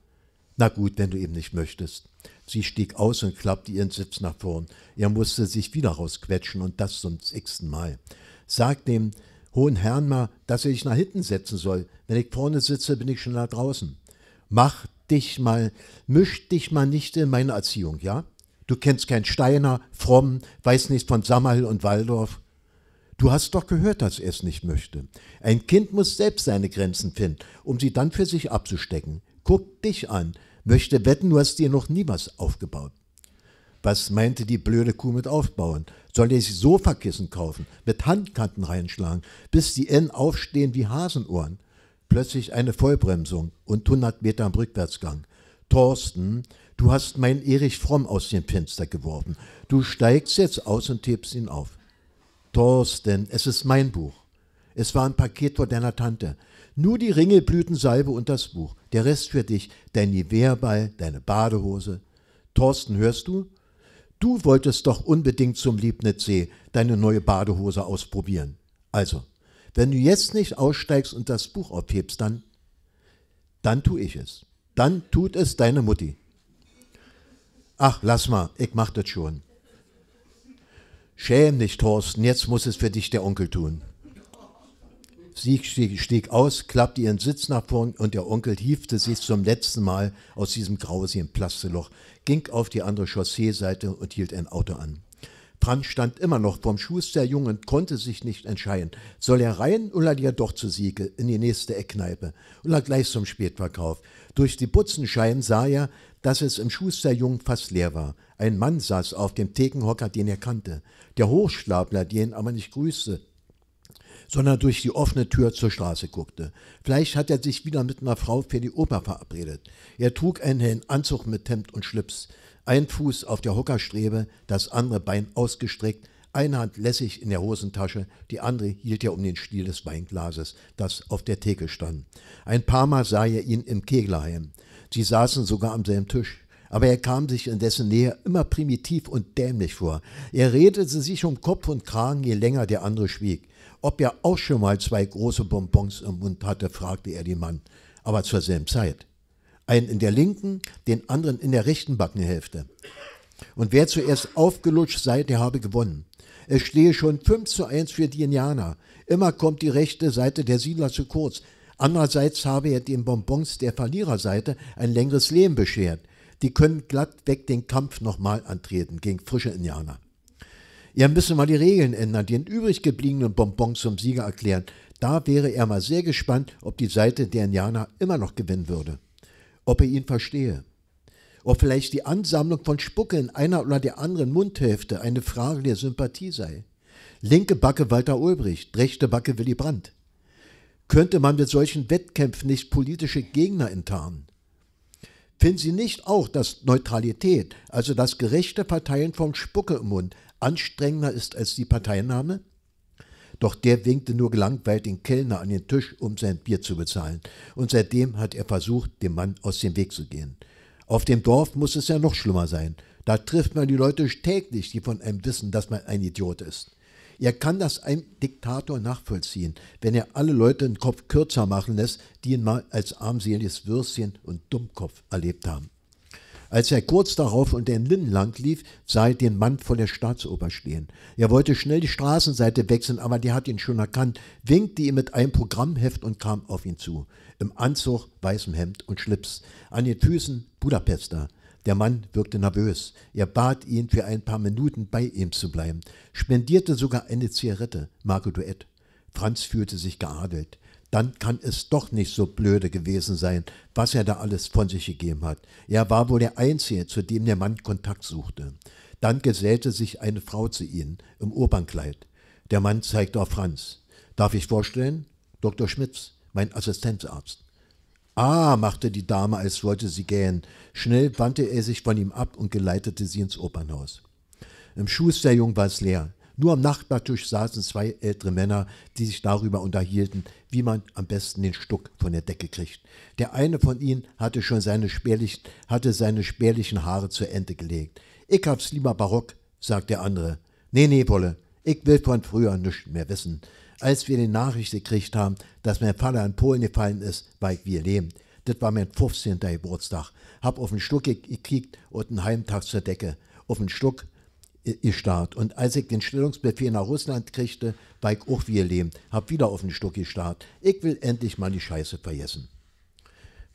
Na gut, wenn du eben nicht möchtest. Sie stieg aus und klappte ihren Sitz nach vorn. Er musste sich wieder rausquetschen und das zum x-ten Mal. Sag dem hohen Herrn mal, dass er sich nach hinten setzen soll. Wenn ich vorne sitze, bin ich schon da draußen. Mach dich mal, misch dich mal nicht in meine Erziehung, ja? Du kennst keinen Steiner, Fromm, weiß nichts von Sammerl und Waldorf. Du hast doch gehört, dass er es nicht möchte. Ein Kind muss selbst seine Grenzen finden, um sie dann für sich abzustecken. Guck dich an, möchte wetten, du hast dir noch nie was aufgebaut. Was meinte die blöde Kuh mit aufbauen? Soll er sich Sofakissen kaufen, mit Handkanten reinschlagen, bis die N aufstehen wie Hasenohren? Plötzlich eine Vollbremsung und 100 Meter am Rückwärtsgang. Thorsten, Du hast meinen Erich Fromm aus dem Fenster geworfen. Du steigst jetzt aus und hebst ihn auf. Thorsten, es ist mein Buch. Es war ein Paket vor deiner Tante. Nur die Ringelblütensalbe und das Buch. Der Rest für dich. Dein Nivea-Ball, deine Badehose. Thorsten, hörst du? Du wolltest doch unbedingt zum Liebnitzsee deine neue Badehose ausprobieren. Also, wenn du jetzt nicht aussteigst und das Buch aufhebst, dann, dann tu ich es. Dann tut es deine Mutti. Ach, lass mal, ich mach das schon. Schäm dich, Thorsten, jetzt muss es für dich der Onkel tun. Sie stieg, stieg aus, klappte ihren Sitz nach vorn und der Onkel hiefte sich zum letzten Mal aus diesem grausigen Plasteloch, ging auf die andere Chausseeseite und hielt ein Auto an. Franz stand immer noch vom Schusterjungen und konnte sich nicht entscheiden. Soll er rein oder ja doch zu Siegel in die nächste Eckkneipe? Oder gleich zum Spätverkauf? Durch die Butzenscheiben sah er, dass es im Schusterjung fast leer war. Ein Mann saß auf dem Thekenhocker, den er kannte. Der Hochstapler, den aber nicht grüßte, sondern durch die offene Tür zur Straße guckte. Vielleicht hat er sich wieder mit einer Frau für die Oper verabredet. Er trug einen hellen Anzug mit Hemd und Schlips, ein Fuß auf der Hockerstrebe, das andere Bein ausgestreckt, eine Hand lässig in der Hosentasche, die andere hielt er um den Stiel des Weinglases, das auf der Theke stand. Ein paar Mal sah er ihn im Keglerheim. Sie saßen sogar am selben Tisch. Aber er kam sich in dessen Nähe immer primitiv und dämlich vor. Er redete sich um Kopf und Kragen, je länger der andere schwieg. Ob er auch schon mal zwei große Bonbons im Mund hatte, fragte er den Mann, aber zur selben Zeit. Einen in der linken, den anderen in der rechten Backenhälfte. Und wer zuerst aufgelutscht sei, der habe gewonnen. Es stehe schon 5 zu 1 für die Indianer. Immer kommt die rechte Seite der Siedler zu kurz. Andererseits habe er den Bonbons der Verliererseite ein längeres Leben beschert. Die können glattweg den Kampf nochmal antreten gegen frische Indianer. Ja, müssen mal die Regeln ändern, den übrig gebliebenen Bonbons zum Sieger erklären. Da wäre er mal sehr gespannt, ob die Seite der Indianer immer noch gewinnen würde. Ob er ihn verstehe. Ob vielleicht die Ansammlung von Spucke in einer oder der anderen Mundhälfte eine Frage der Sympathie sei. Linke Backe Walter Ulbricht, rechte Backe Willy Brandt könnte man mit solchen Wettkämpfen nicht politische Gegner enttarnen? Finden Sie nicht auch, dass Neutralität, also das gerechte Parteien vom Spucke im Mund, anstrengender ist als die Parteinahme? Doch der winkte nur gelangweilt den Kellner an den Tisch, um sein Bier zu bezahlen. Und seitdem hat er versucht, dem Mann aus dem Weg zu gehen. Auf dem Dorf muss es ja noch schlimmer sein. Da trifft man die Leute täglich, die von einem wissen, dass man ein Idiot ist. Er kann das einem Diktator nachvollziehen, wenn er alle Leute den Kopf kürzer machen lässt, die ihn mal als armseliges Würstchen und Dummkopf erlebt haben. Als er kurz darauf unter den Linden lang lief, sah er den Mann vor der Staatsoper stehen. Er wollte schnell die Straßenseite wechseln, aber die hat ihn schon erkannt, winkte ihm mit einem Programmheft und kam auf ihn zu. Im Anzug, weißem Hemd und Schlips. An den Füßen Budapester. Der Mann wirkte nervös. Er bat ihn, für ein paar Minuten bei ihm zu bleiben, spendierte sogar eine Zigarette, Marco Duett. Franz fühlte sich geadelt. Dann kann es doch nicht so blöde gewesen sein, was er da alles von sich gegeben hat. Er war wohl der Einzige, zu dem der Mann Kontakt suchte. Dann gesellte sich eine Frau zu ihnen im Urbankleid. Der Mann zeigte auf Franz. Darf ich vorstellen? Dr. Schmitz, mein Assistenzarzt. Ah, machte die Dame, als wollte sie gähnen. Schnell wandte er sich von ihm ab und geleitete sie ins Opernhaus. Im Schusterjung war es leer. Nur am Nachbartisch saßen zwei ältere Männer, die sich darüber unterhielten, wie man am besten den Stuck von der Decke kriegt. Der eine von ihnen hatte schon seine, spärlich, hatte seine spärlichen Haare zur Ente gelegt. Ich hab's lieber barock, sagt der andere. Nee, nee, Wolle, ich will von früher nichts mehr wissen, als wir die Nachricht gekriegt haben, dass mein Vater in Polen gefallen ist, war ich wie leben. Das war mein 15. Geburtstag. Hab auf den Stuck gekriegt und einen halben Tag zur Decke. Auf den Stuck gestarrt. Und als ich den Stellungsbefehl nach Russland kriegte, war ich auch wie ihr leben. Hab wieder auf den Stuck gestarrt. Ich will endlich mal die Scheiße vergessen.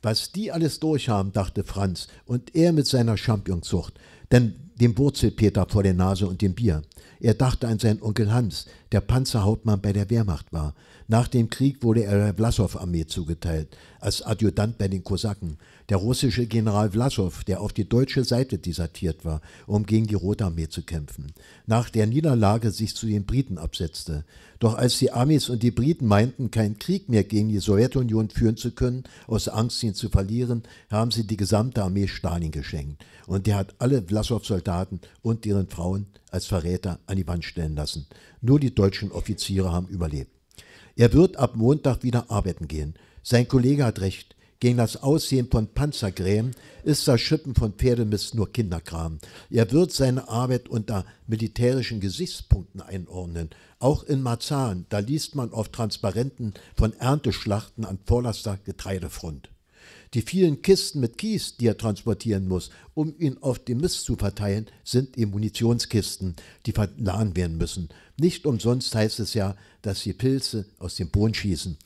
Was die alles durchhaben, dachte Franz, und er mit seiner Champignonzucht. Denn dem Wurzelpeter vor der Nase und dem Bier. Er dachte an seinen Onkel Hans, der Panzerhauptmann bei der Wehrmacht war. Nach dem Krieg wurde er der vlasov armee zugeteilt, als Adjutant bei den Kosaken. Der russische General Vlasov, der auf die deutsche Seite desertiert war, um gegen die Rote Armee zu kämpfen, nach der Niederlage sich zu den Briten absetzte. Doch als die Amis und die Briten meinten, keinen Krieg mehr gegen die Sowjetunion führen zu können, aus Angst, ihn zu verlieren, haben sie die gesamte Armee Stalin geschenkt. Und der hat alle vlasov soldaten und deren Frauen als Verräter an die Wand stellen lassen. Nur die deutschen Offiziere haben überlebt. Er wird ab Montag wieder arbeiten gehen. Sein Kollege hat recht. Gegen das Aussehen von Panzergrämen ist das Schippen von Pferdemist nur Kinderkram. Er wird seine Arbeit unter militärischen Gesichtspunkten einordnen. Auch in Marzahn, da liest man auf Transparenten von Ernteschlachten an vorderster Getreidefront. Die vielen Kisten mit Kies, die er transportieren muss, um ihn auf dem Mist zu verteilen, sind die Munitionskisten, die verladen werden müssen. Nicht umsonst heißt es ja, dass sie Pilze aus dem Boden schießen.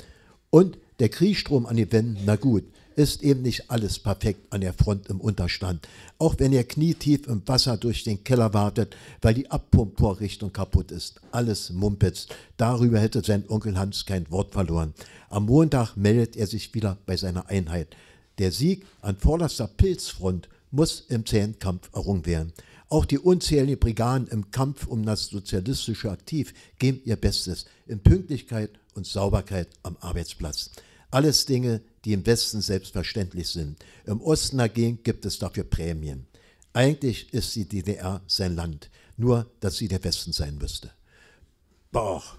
Und der Kriegsstrom an den Wänden, na gut, ist eben nicht alles perfekt an der Front im Unterstand. Auch wenn ihr knietief im Wasser durch den Keller wartet, weil die Abpumpvorrichtung kaputt ist. Alles Mumpitz. Darüber hätte sein Onkel Hans kein Wort verloren. Am Montag meldet er sich wieder bei seiner Einheit. Der Sieg an vorderster Pilzfront muss im zähen Kampf errungen werden. Auch die unzähligen Brigaden im Kampf um das sozialistische Aktiv geben ihr Bestes in Pünktlichkeit und Sauberkeit am Arbeitsplatz. Alles Dinge, die im Westen selbstverständlich sind. Im Osten dagegen gibt es dafür Prämien. Eigentlich ist die DDR sein Land, nur dass sie der Westen sein müsste. Bauch.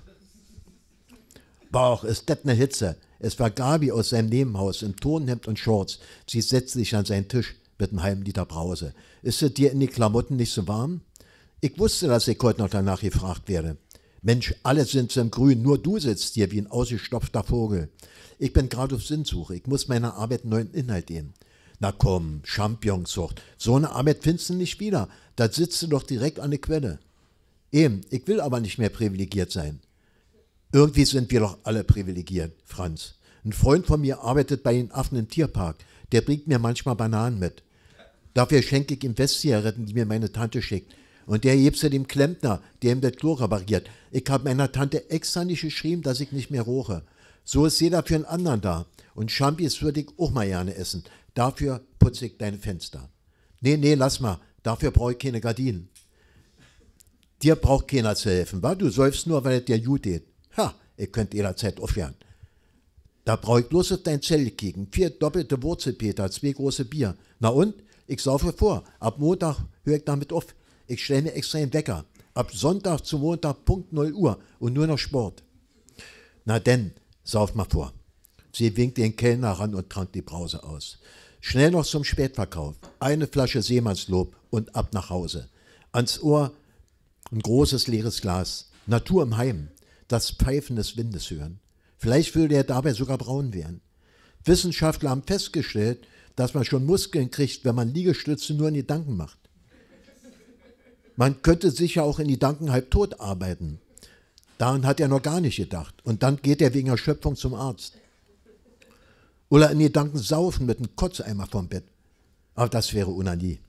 Bauch, ist das eine Hitze? Es war Gabi aus seinem Nebenhaus im Tonhemd und Shorts. Sie setzt sich an seinen Tisch mit einem halben Liter Brause. Ist es dir in die Klamotten nicht so warm? Ich wusste, dass ich heute noch danach gefragt werde. Mensch, alle sind im Grün, nur du sitzt hier wie ein ausgestopfter Vogel. Ich bin gerade auf Sinnsuche, ich muss meiner Arbeit neuen Inhalt geben. Na komm, Championsucht, so eine Arbeit findest du nicht wieder, da sitzt du doch direkt an der Quelle. Eben, ich will aber nicht mehr privilegiert sein. Irgendwie sind wir doch alle privilegiert, Franz. Ein Freund von mir arbeitet bei den Affen im Tierpark, der bringt mir manchmal Bananen mit. Dafür schenke ich ihm Westzigaretten, die mir meine Tante schickt. Und der gibt's ja dem Klempner, der ihm das Klo repariert. Ich habe meiner Tante extra nicht geschrieben, dass ich nicht mehr roche. So ist jeder für einen anderen da. Und Champis würde ich auch mal gerne essen. Dafür putze ich deine Fenster. Nee, nee, lass mal. Dafür brauche ich keine Gardinen. Dir braucht keiner zu helfen, wa? Du säufst nur, weil es dir gut geht. Ha, ihr könnt jederzeit aufhören. Da brauche ich bloß auf dein Zelt kicken. Vier doppelte Wurzelpeter, zwei große Bier. Na und? Ich saufe vor. Ab Montag höre ich damit auf. Ich stelle mir extra den Wecker. Ab Sonntag zu Montag, Punkt 0 Uhr und nur noch Sport. Na denn, sauf mal vor. Sie winkte den Kellner ran und trank die Brause aus. Schnell noch zum Spätverkauf. Eine Flasche Seemannslob und ab nach Hause. Ans Ohr ein großes leeres Glas. Natur im Heim. Das Pfeifen des Windes hören. Vielleicht würde er dabei sogar braun werden. Wissenschaftler haben festgestellt, dass man schon Muskeln kriegt, wenn man Liegestütze nur in Gedanken macht. Man könnte sicher auch in Gedanken halb tot arbeiten. Daran hat er noch gar nicht gedacht. Und dann geht er wegen Erschöpfung zum Arzt. Oder in Gedanken saufen mit einem Kotzeimer vom Bett. Aber das wäre Unani.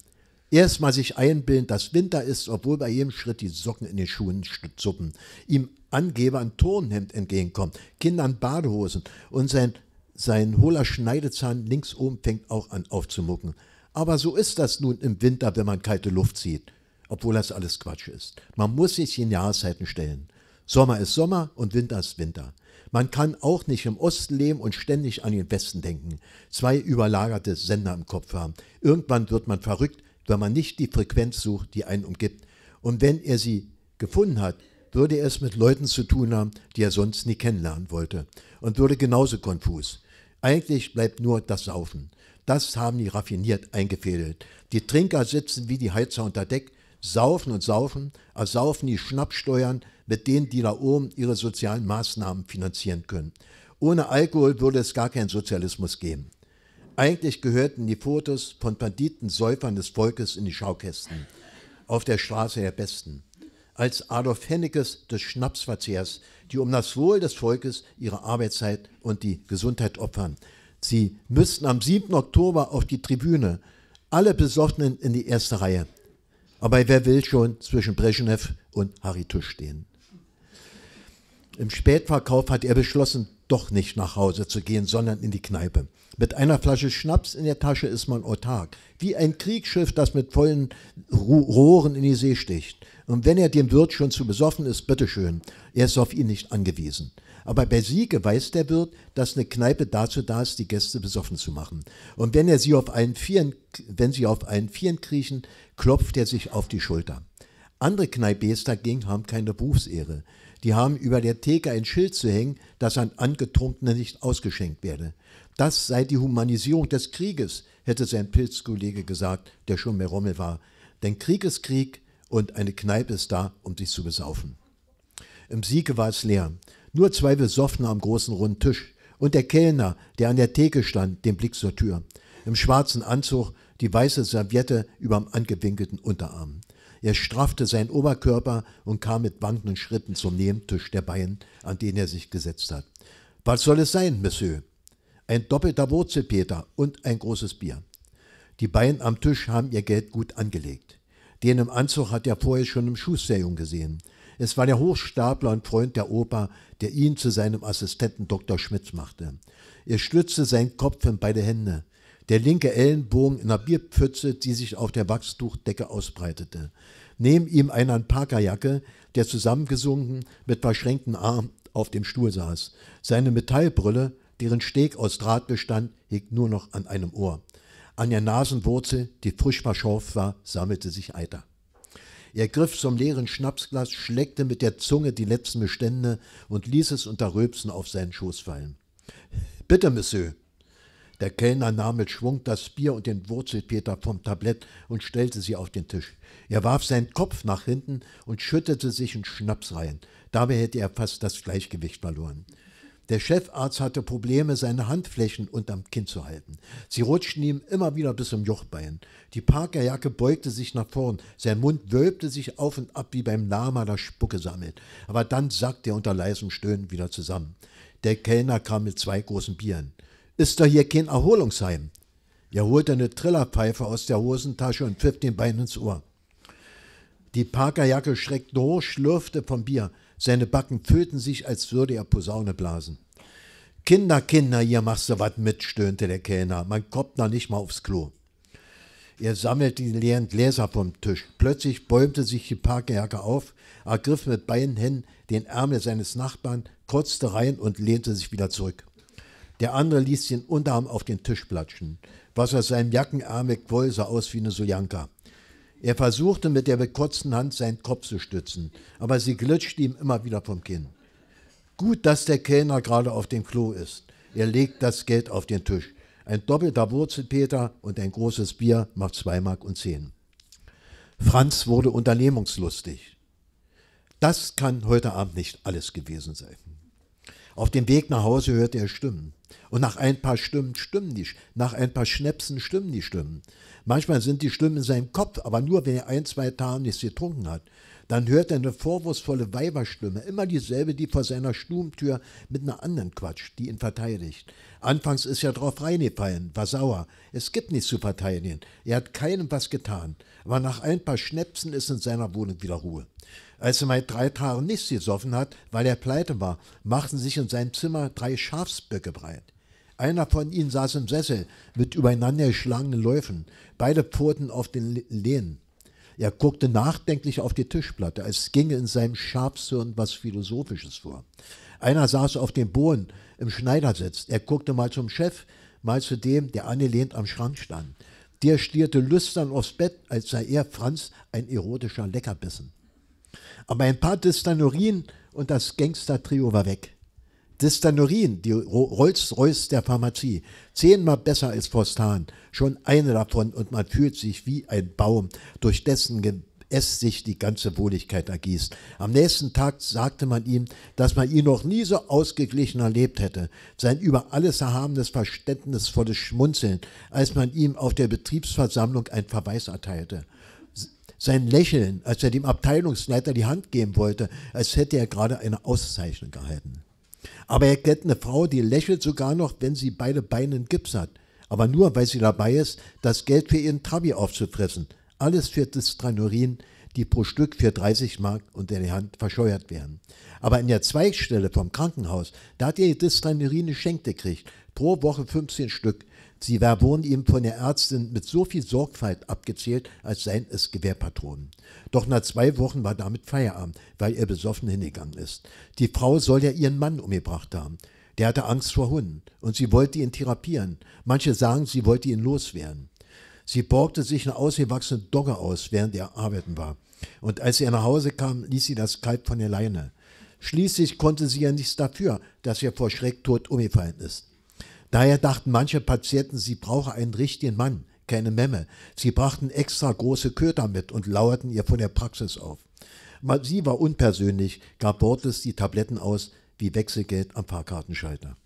Erstmal sich einbilden, dass Winter ist, obwohl bei jedem Schritt die Socken in den Schuhen zuppen. Ihm Angeber ein Turnhemd entgegenkommt, Kindern Badehosen und sein, sein hohler Schneidezahn links oben fängt auch an aufzumucken. Aber so ist das nun im Winter, wenn man kalte Luft zieht obwohl das alles Quatsch ist. Man muss sich in Jahreszeiten stellen. Sommer ist Sommer und Winter ist Winter. Man kann auch nicht im Osten leben und ständig an den Westen denken, zwei überlagerte Sender im Kopf haben. Irgendwann wird man verrückt, wenn man nicht die Frequenz sucht, die einen umgibt. Und wenn er sie gefunden hat, würde er es mit Leuten zu tun haben, die er sonst nie kennenlernen wollte und würde genauso konfus. Eigentlich bleibt nur das Saufen. Das haben die raffiniert eingefädelt. Die Trinker sitzen wie die Heizer unter Deck saufen und saufen, als saufen die Schnappsteuern, mit denen die da oben ihre sozialen Maßnahmen finanzieren können. Ohne Alkohol würde es gar keinen Sozialismus geben. Eigentlich gehörten die Fotos von Banditen, Säufern des Volkes in die Schaukästen. Auf der Straße der Besten. Als Adolf Hennekes des Schnapsverzehrs, die um das Wohl des Volkes ihre Arbeitszeit und die Gesundheit opfern. Sie müssten am 7. Oktober auf die Tribüne, alle Besoffenen in die erste Reihe. Aber wer will schon zwischen Brezhnev und Haritusch stehen? Im Spätverkauf hat er beschlossen, doch nicht nach Hause zu gehen, sondern in die Kneipe. Mit einer Flasche Schnaps in der Tasche ist man autark, wie ein Kriegsschiff, das mit vollen Rohren in die See sticht. Und wenn er dem Wirt schon zu besoffen ist, bitteschön, er ist auf ihn nicht angewiesen. Aber bei Siege weiß der Wirt, dass eine Kneipe dazu da ist, die Gäste besoffen zu machen. Und wenn er sie auf einen Vieren, wenn sie auf einen Vieren kriechen, klopft er sich auf die Schulter. Andere Kneipiers dagegen haben keine Berufsehre. Die haben über der Theke ein Schild zu hängen, das an Angetrunkene nicht ausgeschenkt werde. Das sei die Humanisierung des Krieges, hätte sein Pilzkollege gesagt, der schon mehr Rommel war. Denn Krieg ist Krieg und eine Kneipe ist da, um sich zu besaufen. Im Siege war es leer. Nur zwei Besoffene am großen runden Tisch und der Kellner, der an der Theke stand, den Blick zur Tür. Im schwarzen Anzug die weiße Serviette über dem angewinkelten Unterarm. Er straffte seinen Oberkörper und kam mit wankenden Schritten zum Nebentisch der Bayern, an den er sich gesetzt hat. Was soll es sein, Monsieur? Ein doppelter Wurzelpeter und ein großes Bier. Die Bayern am Tisch haben ihr Geld gut angelegt. Den im Anzug hat er vorher schon im Schusterjung gesehen. Es war der Hochstapler und Freund der Oper, der ihn zu seinem Assistenten Dr. Schmitz machte. Er stützte seinen Kopf in beide Hände der linke Ellenbogen in einer Bierpfütze, die sich auf der Wachstuchdecke ausbreitete. Neben ihm einer in Parkerjacke, der zusammengesunken mit verschränkten Armen auf dem Stuhl saß. Seine Metallbrille, deren Steg aus Draht bestand, hing nur noch an einem Ohr. An der Nasenwurzel, die frisch verschorft war, sammelte sich Eiter. Er griff zum leeren Schnapsglas, schleckte mit der Zunge die letzten Bestände und ließ es unter Röbsen auf seinen Schoß fallen. Bitte, Monsieur, der Kellner nahm mit Schwung das Bier und den Wurzelpeter vom Tablett und stellte sie auf den Tisch. Er warf seinen Kopf nach hinten und schüttete sich in Schnaps rein. Dabei hätte er fast das Gleichgewicht verloren. Der Chefarzt hatte Probleme, seine Handflächen unterm Kinn zu halten. Sie rutschten ihm immer wieder bis zum Jochbein. Die Parkerjacke beugte sich nach vorn, sein Mund wölbte sich auf und ab wie beim Lama, das Spucke sammelt. Aber dann sackte er unter leisem Stöhnen wieder zusammen. Der Kellner kam mit zwei großen Bieren ist doch hier kein Erholungsheim. Er holte eine Trillerpfeife aus der Hosentasche und pfiff den Bein ins Ohr. Die Parkerjacke schreckte hoch, schlürfte vom Bier. Seine Backen füllten sich, als würde er Posaune blasen. Kinder, Kinder, hier machst du was mit, stöhnte der Kellner. Man kommt noch nicht mal aufs Klo. Er sammelte die leeren Gläser vom Tisch. Plötzlich bäumte sich die Parkerjacke auf, ergriff mit beiden Händen den Ärmel seines Nachbarn, kotzte rein und lehnte sich wieder zurück. Der andere ließ den Unterarm auf den Tisch platschen. Was aus seinem Jackenarme quoll, sah aus wie eine Sojanka. Er versuchte mit der bekotzten Hand seinen Kopf zu stützen, aber sie glitschte ihm immer wieder vom Kinn. Gut, dass der Kellner gerade auf dem Klo ist. Er legt das Geld auf den Tisch. Ein doppelter Wurzelpeter und ein großes Bier macht zwei Mark und zehn. Franz wurde unternehmungslustig. Das kann heute Abend nicht alles gewesen sein. Auf dem Weg nach Hause hörte er Stimmen. Und nach ein paar Stimmen stimmen die, nach ein paar Schnäpsen stimmen die Stimmen. Manchmal sind die Stimmen in seinem Kopf, aber nur wenn er ein, zwei Tage nichts getrunken hat. Dann hört er eine vorwurfsvolle Weiberstimme, immer dieselbe, die vor seiner Stubentür mit einer anderen quatscht, die ihn verteidigt. Anfangs ist er drauf reingefallen, war sauer. Es gibt nichts zu verteidigen. Er hat keinem was getan. Aber nach ein paar Schnäpsen ist in seiner Wohnung wieder Ruhe. Als er mal drei Tage nichts gesoffen hat, weil er pleite war, machten sich in seinem Zimmer drei Schafsböcke breit. Einer von ihnen saß im Sessel mit übereinander geschlagenen Läufen, beide Pfoten auf den Lehnen. Er guckte nachdenklich auf die Tischplatte, als ginge in seinem Schafshirn was Philosophisches vor. Einer saß auf dem Boden im Schneidersitz. Er guckte mal zum Chef, mal zu dem, der angelehnt am Schrank stand. Der stierte lüstern aufs Bett, als sei er Franz ein erotischer Leckerbissen. Aber ein paar Distanorien und das Gangster-Trio war weg. Distanorien, die Rolls-Royce der Pharmazie. Zehnmal besser als Forstan, Schon eine davon und man fühlt sich wie ein Baum, durch dessen es sich die ganze Wohligkeit ergießt. Am nächsten Tag sagte man ihm, dass man ihn noch nie so ausgeglichen erlebt hätte. Sein über alles erhabenes, verständnisvolles Schmunzeln, als man ihm auf der Betriebsversammlung einen Verweis erteilte. Sein Lächeln, als er dem Abteilungsleiter die Hand geben wollte, als hätte er gerade eine Auszeichnung gehalten. Aber er kennt eine Frau, die lächelt sogar noch, wenn sie beide Beine in Gips hat. Aber nur, weil sie dabei ist, das Geld für ihren Trabi aufzufressen. Alles für Distranurin, die pro Stück für 30 Mark unter die Hand verscheuert werden. Aber in der Zweigstelle vom Krankenhaus, da hat ihr Distranurin eine Schenk gekriegt. Pro Woche 15 Stück. Sie war wohl ihm von der Ärztin mit so viel Sorgfalt abgezählt, als seien es Gewehrpatronen. Doch nach zwei Wochen war damit Feierabend, weil er besoffen hingegangen ist. Die Frau soll ja ihren Mann umgebracht haben. Der hatte Angst vor Hunden und sie wollte ihn therapieren. Manche sagen, sie wollte ihn loswerden. Sie borgte sich eine ausgewachsene Dogge aus, während er arbeiten war. Und als er nach Hause kam, ließ sie das Kalb von der Leine. Schließlich konnte sie ja nichts dafür, dass er vor Schreck tot umgefallen ist. Daher dachten manche Patienten, sie brauche einen richtigen Mann, keine Memme. Sie brachten extra große Köter mit und lauerten ihr von der Praxis auf. Sie war unpersönlich, gab wortlos die Tabletten aus wie Wechselgeld am Fahrkartenschalter.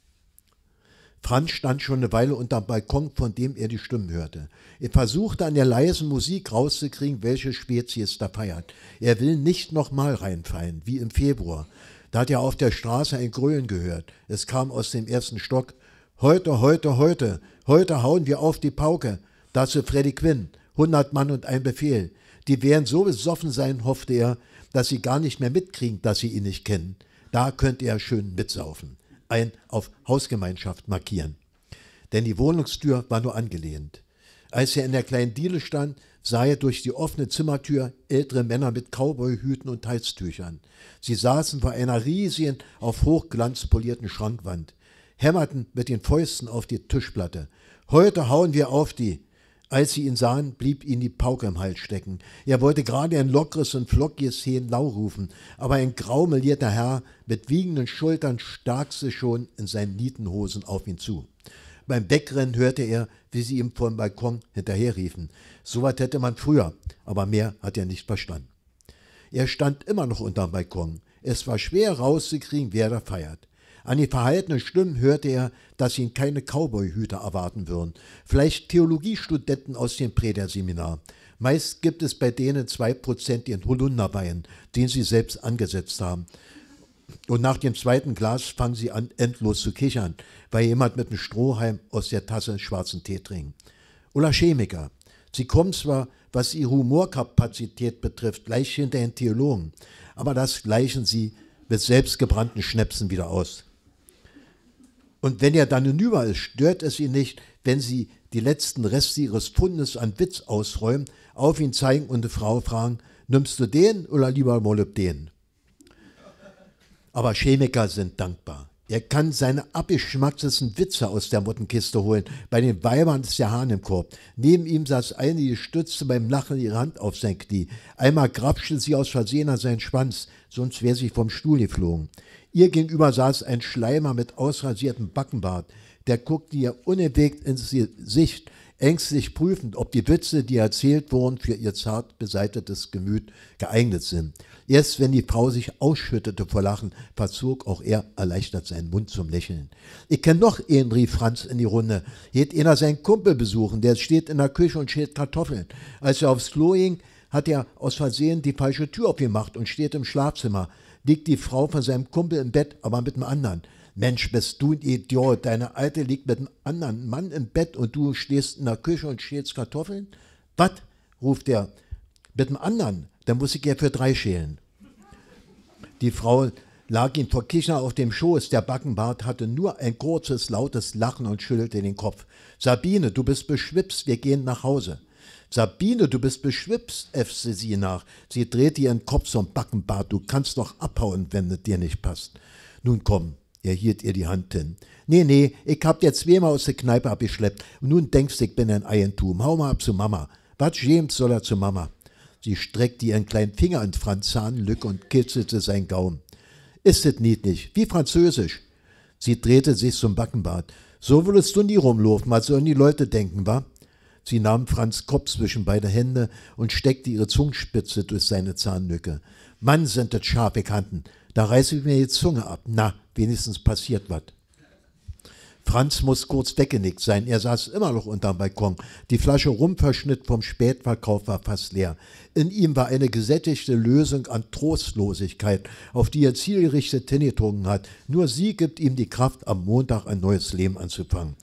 Franz stand schon eine Weile unterm Balkon, von dem er die Stimmen hörte. Er versuchte an der leisen Musik rauszukriegen, welche Spezies da feiert. Er will nicht nochmal reinfallen, wie im Februar. Da hat er auf der Straße ein Grölen gehört. Es kam aus dem ersten Stock. Heute, heute, heute. Heute hauen wir auf die Pauke. Dazu Freddy Quinn, 100 Mann und ein Befehl. Die werden so besoffen sein, hoffte er, dass sie gar nicht mehr mitkriegen, dass sie ihn nicht kennen. Da könnte er schön mitsaufen. Ein auf Hausgemeinschaft markieren. Denn die Wohnungstür war nur angelehnt. Als er in der kleinen Diele stand, sah er durch die offene Zimmertür ältere Männer mit Cowboyhüten und Halstüchern. Sie saßen vor einer riesigen, auf Hochglanz polierten Schrankwand hämmerten mit den Fäusten auf die Tischplatte. Heute hauen wir auf die. Als sie ihn sahen, blieb ihm die Pauke im Hals stecken. Er wollte gerade ein lockeres und flockiges lau rufen, aber ein graumelierter Herr mit wiegenden Schultern starkste schon in seinen Nietenhosen auf ihn zu. Beim Wegrennen hörte er, wie sie ihm vom Balkon hinterherriefen. So was hätte man früher, aber mehr hat er nicht verstanden. Er stand immer noch unterm Balkon. Es war schwer rauszukriegen, wer da feiert. An die verhaltenen Stimmen hörte er, dass ihn keine Cowboy-Hüter erwarten würden. Vielleicht Theologiestudenten aus dem Prederseminar. Meist gibt es bei denen 2% ihren Holunderwein, den sie selbst angesetzt haben. Und nach dem zweiten Glas fangen sie an, endlos zu kichern, weil jemand mit einem Strohhalm aus der Tasse schwarzen Tee trinkt. Oder Chemiker. Sie kommen zwar, was ihre Humorkapazität betrifft, gleich hinter den Theologen, aber das gleichen sie mit selbstgebrannten Schnäpsen wieder aus. Und wenn er dann hinüber ist, stört es ihn nicht, wenn sie die letzten Reste ihres Pfundes an Witz ausräumen, auf ihn zeigen und die Frau fragen, nimmst du den oder lieber Molib den? Aber Chemiker sind dankbar. Er kann seine abgeschmacktesten Witze aus der Muttenkiste holen. Bei den Weibern ist der Hahn im Korb. Neben ihm saß eine, die stützte beim Lachen ihre Hand auf sein Knie. Einmal grapschte sie aus Versehen an seinen Schwanz, sonst wäre sie vom Stuhl geflogen. Ihr gegenüber saß ein Schleimer mit ausrasiertem Backenbart. Der guckte ihr unentwegt ins Gesicht, ängstlich prüfend, ob die Witze, die erzählt wurden, für ihr zart beseitetes Gemüt geeignet sind. Erst wenn die Frau sich ausschüttete vor Lachen, verzog auch er erleichtert seinen Mund zum Lächeln. Ich kenne noch einen, rief Franz in die Runde. Geht einer seinen Kumpel besuchen, der steht in der Küche und schält Kartoffeln. Als er aufs Klo ging, hat er aus Versehen die falsche Tür aufgemacht und steht im Schlafzimmer liegt die Frau von seinem Kumpel im Bett, aber mit einem anderen. Mensch, bist du ein Idiot. Deine Alte liegt mit einem anderen Mann im Bett und du stehst in der Küche und schälst Kartoffeln? Was? ruft er. Mit einem anderen? Dann muss ich ja für drei schälen. Die Frau lag ihm vor Kichner auf dem Schoß. Der Backenbart hatte nur ein kurzes, lautes Lachen und schüttelte den Kopf. Sabine, du bist beschwipst, wir gehen nach Hause. Sabine, du bist beschwipst, äffte sie nach. Sie drehte ihren Kopf zum Backenbart. Du kannst noch abhauen, wenn es dir nicht passt. Nun komm, er hielt ihr die Hand hin. Nee, nee, ich hab dir zweimal aus der Kneipe abgeschleppt und nun denkst ich bin ein Eigentum. Hau mal ab zu Mama. Was schämt soll er zu Mama? Sie streckte ihren kleinen Finger an Franz Zahnlück und kitzelte seinen Gaumen. Ist es niedlich, wie französisch. Sie drehte sich zum Backenbart. So würdest du nie rumlaufen, was sollen die Leute denken, wa? Sie nahm Franz Kopf zwischen beide Hände und steckte ihre Zungenspitze durch seine Zahnlücke. Mann, sind das scharfe Kanten. Da reiße ich mir die Zunge ab. Na, wenigstens passiert was. Franz muss kurz weggenickt sein. Er saß immer noch unterm Balkon. Die Flasche Rumverschnitt vom Spätverkauf war fast leer. In ihm war eine gesättigte Lösung an Trostlosigkeit, auf die er zielgerichtet hingetrunken hat. Nur sie gibt ihm die Kraft, am Montag ein neues Leben anzufangen.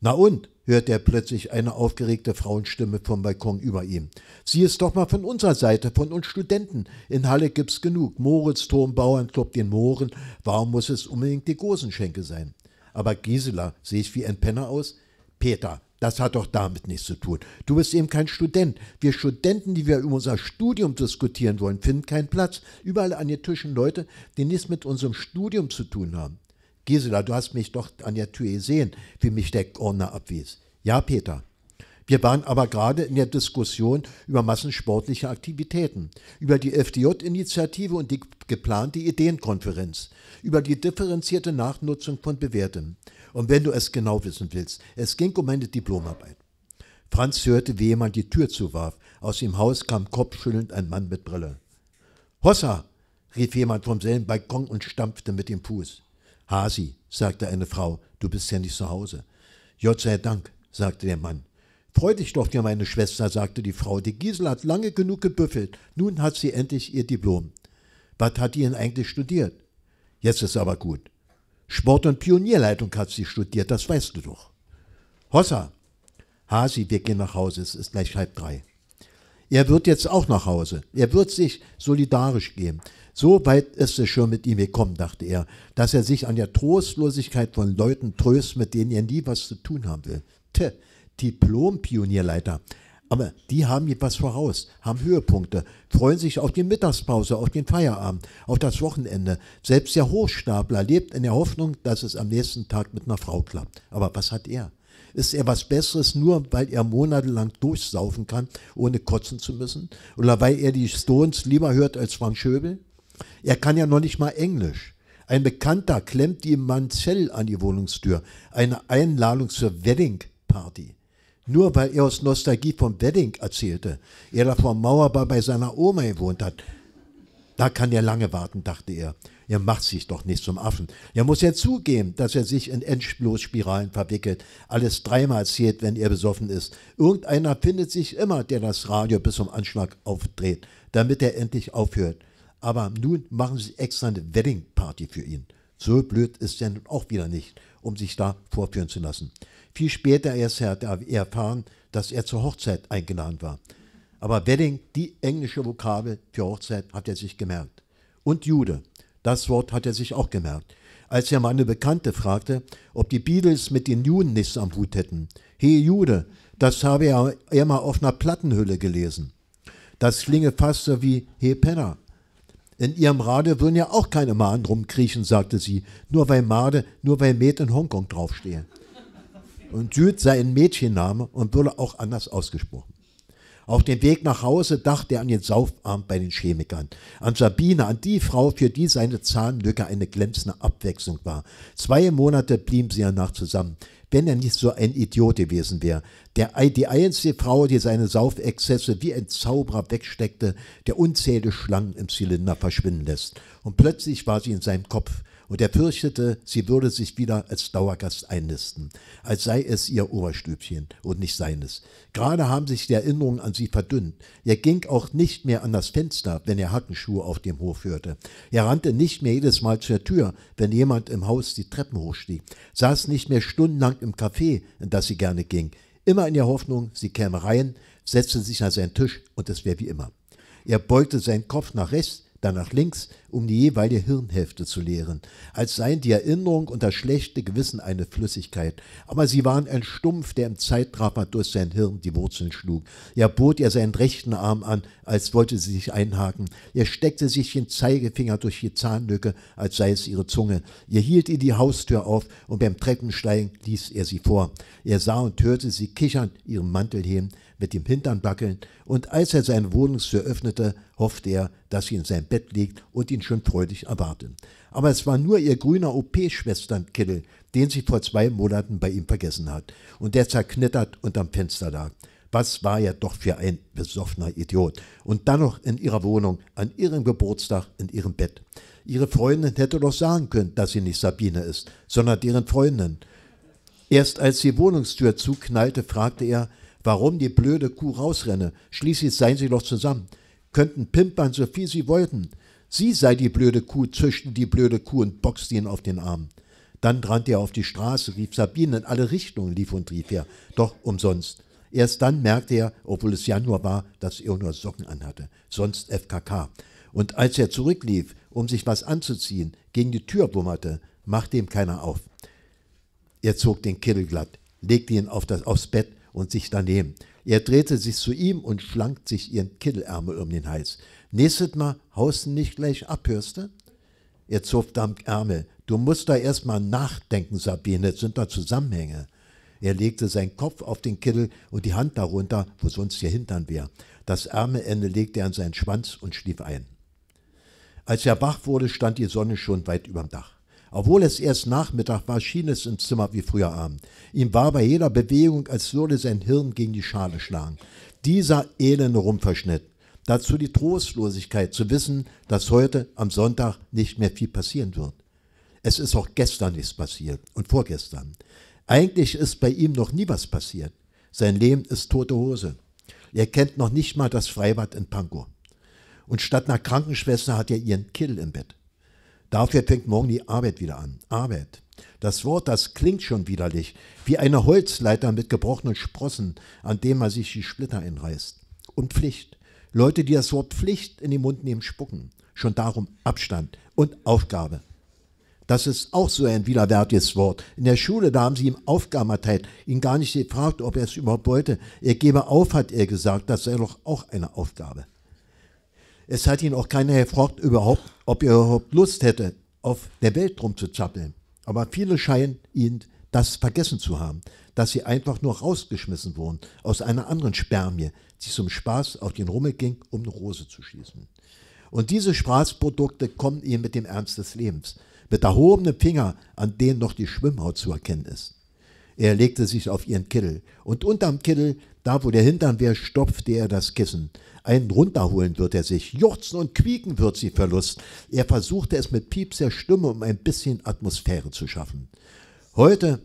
Na und? hört er plötzlich eine aufgeregte Frauenstimme vom Balkon über ihm. Sieh es doch mal von unserer Seite, von uns Studenten. In Halle gibt's genug. Moritz, Turm, Bauernclub, den Mohren. Warum muss es unbedingt die Gosenschenke sein? Aber Gisela, sehe ich wie ein Penner aus? Peter, das hat doch damit nichts zu tun. Du bist eben kein Student. Wir Studenten, die wir über unser Studium diskutieren wollen, finden keinen Platz. Überall an den Tischen Leute, die nichts mit unserem Studium zu tun haben. Gisela, du hast mich doch an der Tür gesehen, wie mich der Ordner abwies. Ja, Peter. Wir waren aber gerade in der Diskussion über massensportliche Aktivitäten, über die FDJ-Initiative und die geplante Ideenkonferenz, über die differenzierte Nachnutzung von Bewährtem. Und wenn du es genau wissen willst, es ging um meine Diplomarbeit. Franz hörte, wie jemand die Tür zuwarf. Aus dem Haus kam kopfschüttelnd ein Mann mit Brille. Hossa! rief jemand vom selben Balkon und stampfte mit dem Fuß. Hasi, sagte eine Frau, du bist ja nicht zu Hause. Gott sei Dank, sagte der Mann. Freu dich doch, ja, meine Schwester, sagte die Frau. Die Gisela hat lange genug gebüffelt. Nun hat sie endlich ihr Diplom. Was hat die denn eigentlich studiert? Jetzt ist aber gut. Sport- und Pionierleitung hat sie studiert, das weißt du doch. Hossa! Hasi, wir gehen nach Hause, es ist gleich halb drei. Er wird jetzt auch nach Hause. Er wird sich solidarisch geben. So weit ist es schon mit ihm gekommen, dachte er, dass er sich an der Trostlosigkeit von Leuten tröst, mit denen er nie was zu tun haben will. Tja, Diplom-Pionierleiter. Aber die haben etwas voraus, haben Höhepunkte, freuen sich auf die Mittagspause, auf den Feierabend, auf das Wochenende. Selbst der Hochstapler lebt in der Hoffnung, dass es am nächsten Tag mit einer Frau klappt. Aber was hat er? Ist er was Besseres nur, weil er monatelang durchsaufen kann, ohne kotzen zu müssen? Oder weil er die Stones lieber hört als Frank Schöbel? Er kann ja noch nicht mal Englisch. Ein Bekannter klemmt ihm Manzell an die Wohnungstür. Eine Einladung zur Wedding-Party. Nur weil er aus Nostalgie vom Wedding erzählte, er da vor Mauerbau bei seiner Oma gewohnt hat. Da kann er lange warten, dachte er. Er macht sich doch nicht zum Affen. Er muss ja zugeben, dass er sich in Endlosspiralen verwickelt, alles dreimal zählt, wenn er besoffen ist. Irgendeiner findet sich immer, der das Radio bis zum Anschlag aufdreht, damit er endlich aufhört. Aber nun machen sie extra eine Wedding-Party für ihn. So blöd ist er nun auch wieder nicht, um sich da vorführen zu lassen. Viel später erst hat er erfahren, dass er zur Hochzeit eingeladen war. Aber Wedding, die englische Vokabel für Hochzeit, hat er sich gemerkt. Und Jude, das Wort hat er sich auch gemerkt. Als er meine Bekannte fragte, ob die Beatles mit den Juden nichts am Hut hätten. Hey Jude, das habe er, er mal auf einer Plattenhülle gelesen. Das klinge fast so wie Hey Penner. In ihrem Rade würden ja auch keine Mahn rumkriechen, sagte sie, nur weil Made, nur weil Med in Hongkong draufstehe. Und Jude sei ein Mädchenname und würde auch anders ausgesprochen. Auf dem Weg nach Hause dachte er an den Saufabend bei den Chemikern, an Sabine, an die Frau, für die seine Zahnlücke eine glänzende Abwechslung war. Zwei Monate blieben sie danach zusammen wenn er nicht so ein Idiot gewesen wäre. Der, die einzige Frau, die seine Saufexzesse wie ein Zauberer wegsteckte, der unzählige Schlangen im Zylinder verschwinden lässt. Und plötzlich war sie in seinem Kopf und er fürchtete, sie würde sich wieder als Dauergast einnisten, als sei es ihr Oberstübchen und nicht seines. Gerade haben sich die Erinnerungen an sie verdünnt. Er ging auch nicht mehr an das Fenster, wenn er Hackenschuhe auf dem Hof hörte. Er rannte nicht mehr jedes Mal zur Tür, wenn jemand im Haus die Treppen hochstieg, saß nicht mehr stundenlang im Café, in das sie gerne ging, immer in der Hoffnung, sie käme rein, setzte sich an seinen Tisch und es wäre wie immer. Er beugte seinen Kopf nach rechts, dann nach links um die jeweilige Hirnhälfte zu leeren, als seien die Erinnerung und das schlechte Gewissen eine Flüssigkeit. Aber sie waren ein Stumpf, der im Zeitraffer durch sein Hirn die Wurzeln schlug. Er bot ihr seinen rechten Arm an, als wollte sie sich einhaken. Er steckte sich den Zeigefinger durch die Zahnlücke, als sei es ihre Zunge. Er hielt ihr die Haustür auf und beim Treppensteigen ließ er sie vor. Er sah und hörte sie kichern, ihren Mantel heben, mit dem Hintern wackeln, und als er seine Wohnungstür öffnete, hoffte er, dass sie in sein Bett liegt und ihn ihn schon freudig erwarten. Aber es war nur ihr grüner OP-Schwesternkittel, den sie vor zwei Monaten bei ihm vergessen hat und der zerknittert unterm Fenster lag. Was war er doch für ein besoffener Idiot. Und dann noch in ihrer Wohnung, an ihrem Geburtstag, in ihrem Bett. Ihre Freundin hätte doch sagen können, dass sie nicht Sabine ist, sondern deren Freundin. Erst als die Wohnungstür zuknallte, fragte er, warum die blöde Kuh rausrenne. Schließlich seien sie doch zusammen. Könnten pimpern, so viel sie wollten. Sie sei die blöde Kuh, zischten die blöde Kuh und boxte ihn auf den Arm. Dann rannte er auf die Straße, rief Sabine in alle Richtungen, lief und rief er. Doch umsonst. Erst dann merkte er, obwohl es Januar war, dass er nur Socken anhatte, sonst FKK. Und als er zurücklief, um sich was anzuziehen, gegen die Tür wummerte, machte ihm keiner auf. Er zog den Kittel glatt, legte ihn auf das, aufs Bett und sich daneben. Er drehte sich zu ihm und schlangt sich ihren Kittelärmel um den Hals. Nächstes Mal haust du nicht gleich ab, hörst du? Er hofft am Ärmel. Du musst da erstmal nachdenken, Sabine, das sind da Zusammenhänge. Er legte seinen Kopf auf den Kittel und die Hand darunter, wo sonst ihr Hintern wäre. Das Ärmelende legte er an seinen Schwanz und schlief ein. Als er wach wurde, stand die Sonne schon weit überm Dach. Obwohl es erst Nachmittag war, schien es im Zimmer wie früher Abend. Ihm war bei jeder Bewegung, als würde sein Hirn gegen die Schale schlagen. Dieser elende Rumpverschnitt. Dazu die Trostlosigkeit, zu wissen, dass heute am Sonntag nicht mehr viel passieren wird. Es ist auch gestern nichts passiert und vorgestern. Eigentlich ist bei ihm noch nie was passiert. Sein Leben ist tote Hose. Er kennt noch nicht mal das Freibad in Pankow. Und statt einer Krankenschwester hat er ihren Kill im Bett. Dafür fängt morgen die Arbeit wieder an. Arbeit. Das Wort, das klingt schon widerlich, wie eine Holzleiter mit gebrochenen Sprossen, an dem man sich die Splitter einreißt. Und Pflicht. Leute, die das Wort Pflicht in den Mund nehmen, spucken. Schon darum Abstand und Aufgabe. Das ist auch so ein widerwärtiges Wort. In der Schule, da haben sie ihm Aufgaben erteilt, ihn gar nicht gefragt, ob er es überhaupt wollte. Er gebe auf, hat er gesagt, das sei doch auch eine Aufgabe. Es hat ihn auch keiner gefragt, überhaupt, ob er überhaupt Lust hätte, auf der Welt rumzuzappeln. Aber viele scheinen ihn zu das vergessen zu haben, dass sie einfach nur rausgeschmissen wurden aus einer anderen Spermie, die zum Spaß auf den Rummel ging, um eine Rose zu schießen. Und diese Spaßprodukte kommen ihnen mit dem Ernst des Lebens, mit erhobenem Finger, an denen noch die Schwimmhaut zu erkennen ist. Er legte sich auf ihren Kittel und unterm Kittel, da wo der Hintern wäre, stopfte er das Kissen. Einen runterholen wird er sich, juchzen und quieken wird sie Verlust. Er versuchte es mit Pieps der Stimme, um ein bisschen Atmosphäre zu schaffen. Heute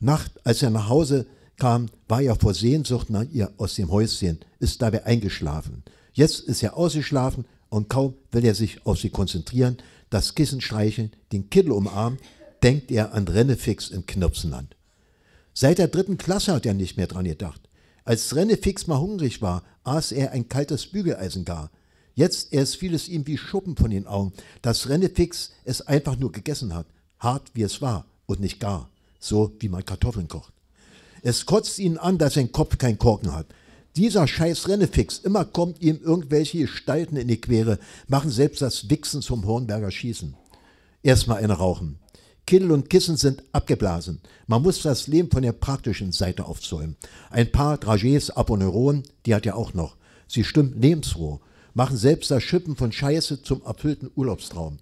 Nacht, als er nach Hause kam, war er vor Sehnsucht nach ihr aus dem Häuschen, ist dabei eingeschlafen. Jetzt ist er ausgeschlafen und kaum will er sich auf sie konzentrieren, das Kissen streicheln, den Kittel umarmen, denkt er an Rennefix im Knirpsenland. Seit der dritten Klasse hat er nicht mehr dran gedacht. Als Rennefix mal hungrig war, aß er ein kaltes Bügeleisen gar. Jetzt erst fiel es ihm wie Schuppen von den Augen, dass Rennefix es einfach nur gegessen hat, hart wie es war und nicht gar so wie man Kartoffeln kocht. Es kotzt ihn an, dass sein Kopf keinen Korken hat. Dieser scheiß Rennefix, immer kommt ihm irgendwelche Gestalten in die Quere, machen selbst das Wichsen zum Hornberger Schießen. Erstmal eine rauchen. Kittel und Kissen sind abgeblasen. Man muss das Leben von der praktischen Seite aufzäumen. Ein paar Dragés Aponeuronen, die hat er auch noch. Sie stimmt lebensfroh, machen selbst das Schippen von Scheiße zum erfüllten Urlaubstraum.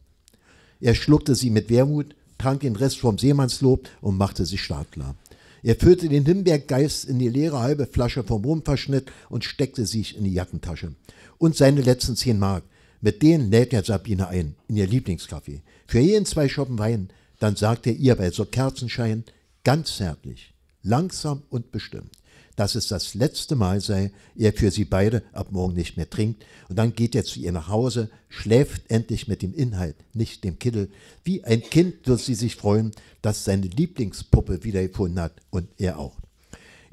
Er schluckte sie mit Wermut, trank den Rest vom Seemannslob und machte sich startklar. Er führte den Himbeergeist in die leere halbe Flasche vom Rumverschnitt und steckte sich in die Jackentasche. Und seine letzten zehn Mark. Mit denen lädt er Sabine ein, in ihr Lieblingscafé. Für jeden zwei Schoppen Wein. Dann sagt er ihr bei so Kerzenschein ganz zärtlich, langsam und bestimmt dass es das letzte Mal sei, er für sie beide ab morgen nicht mehr trinkt. Und dann geht er zu ihr nach Hause, schläft endlich mit dem Inhalt, nicht dem Kittel. Wie ein Kind wird sie sich freuen, dass seine Lieblingspuppe wiedergefunden hat und er auch.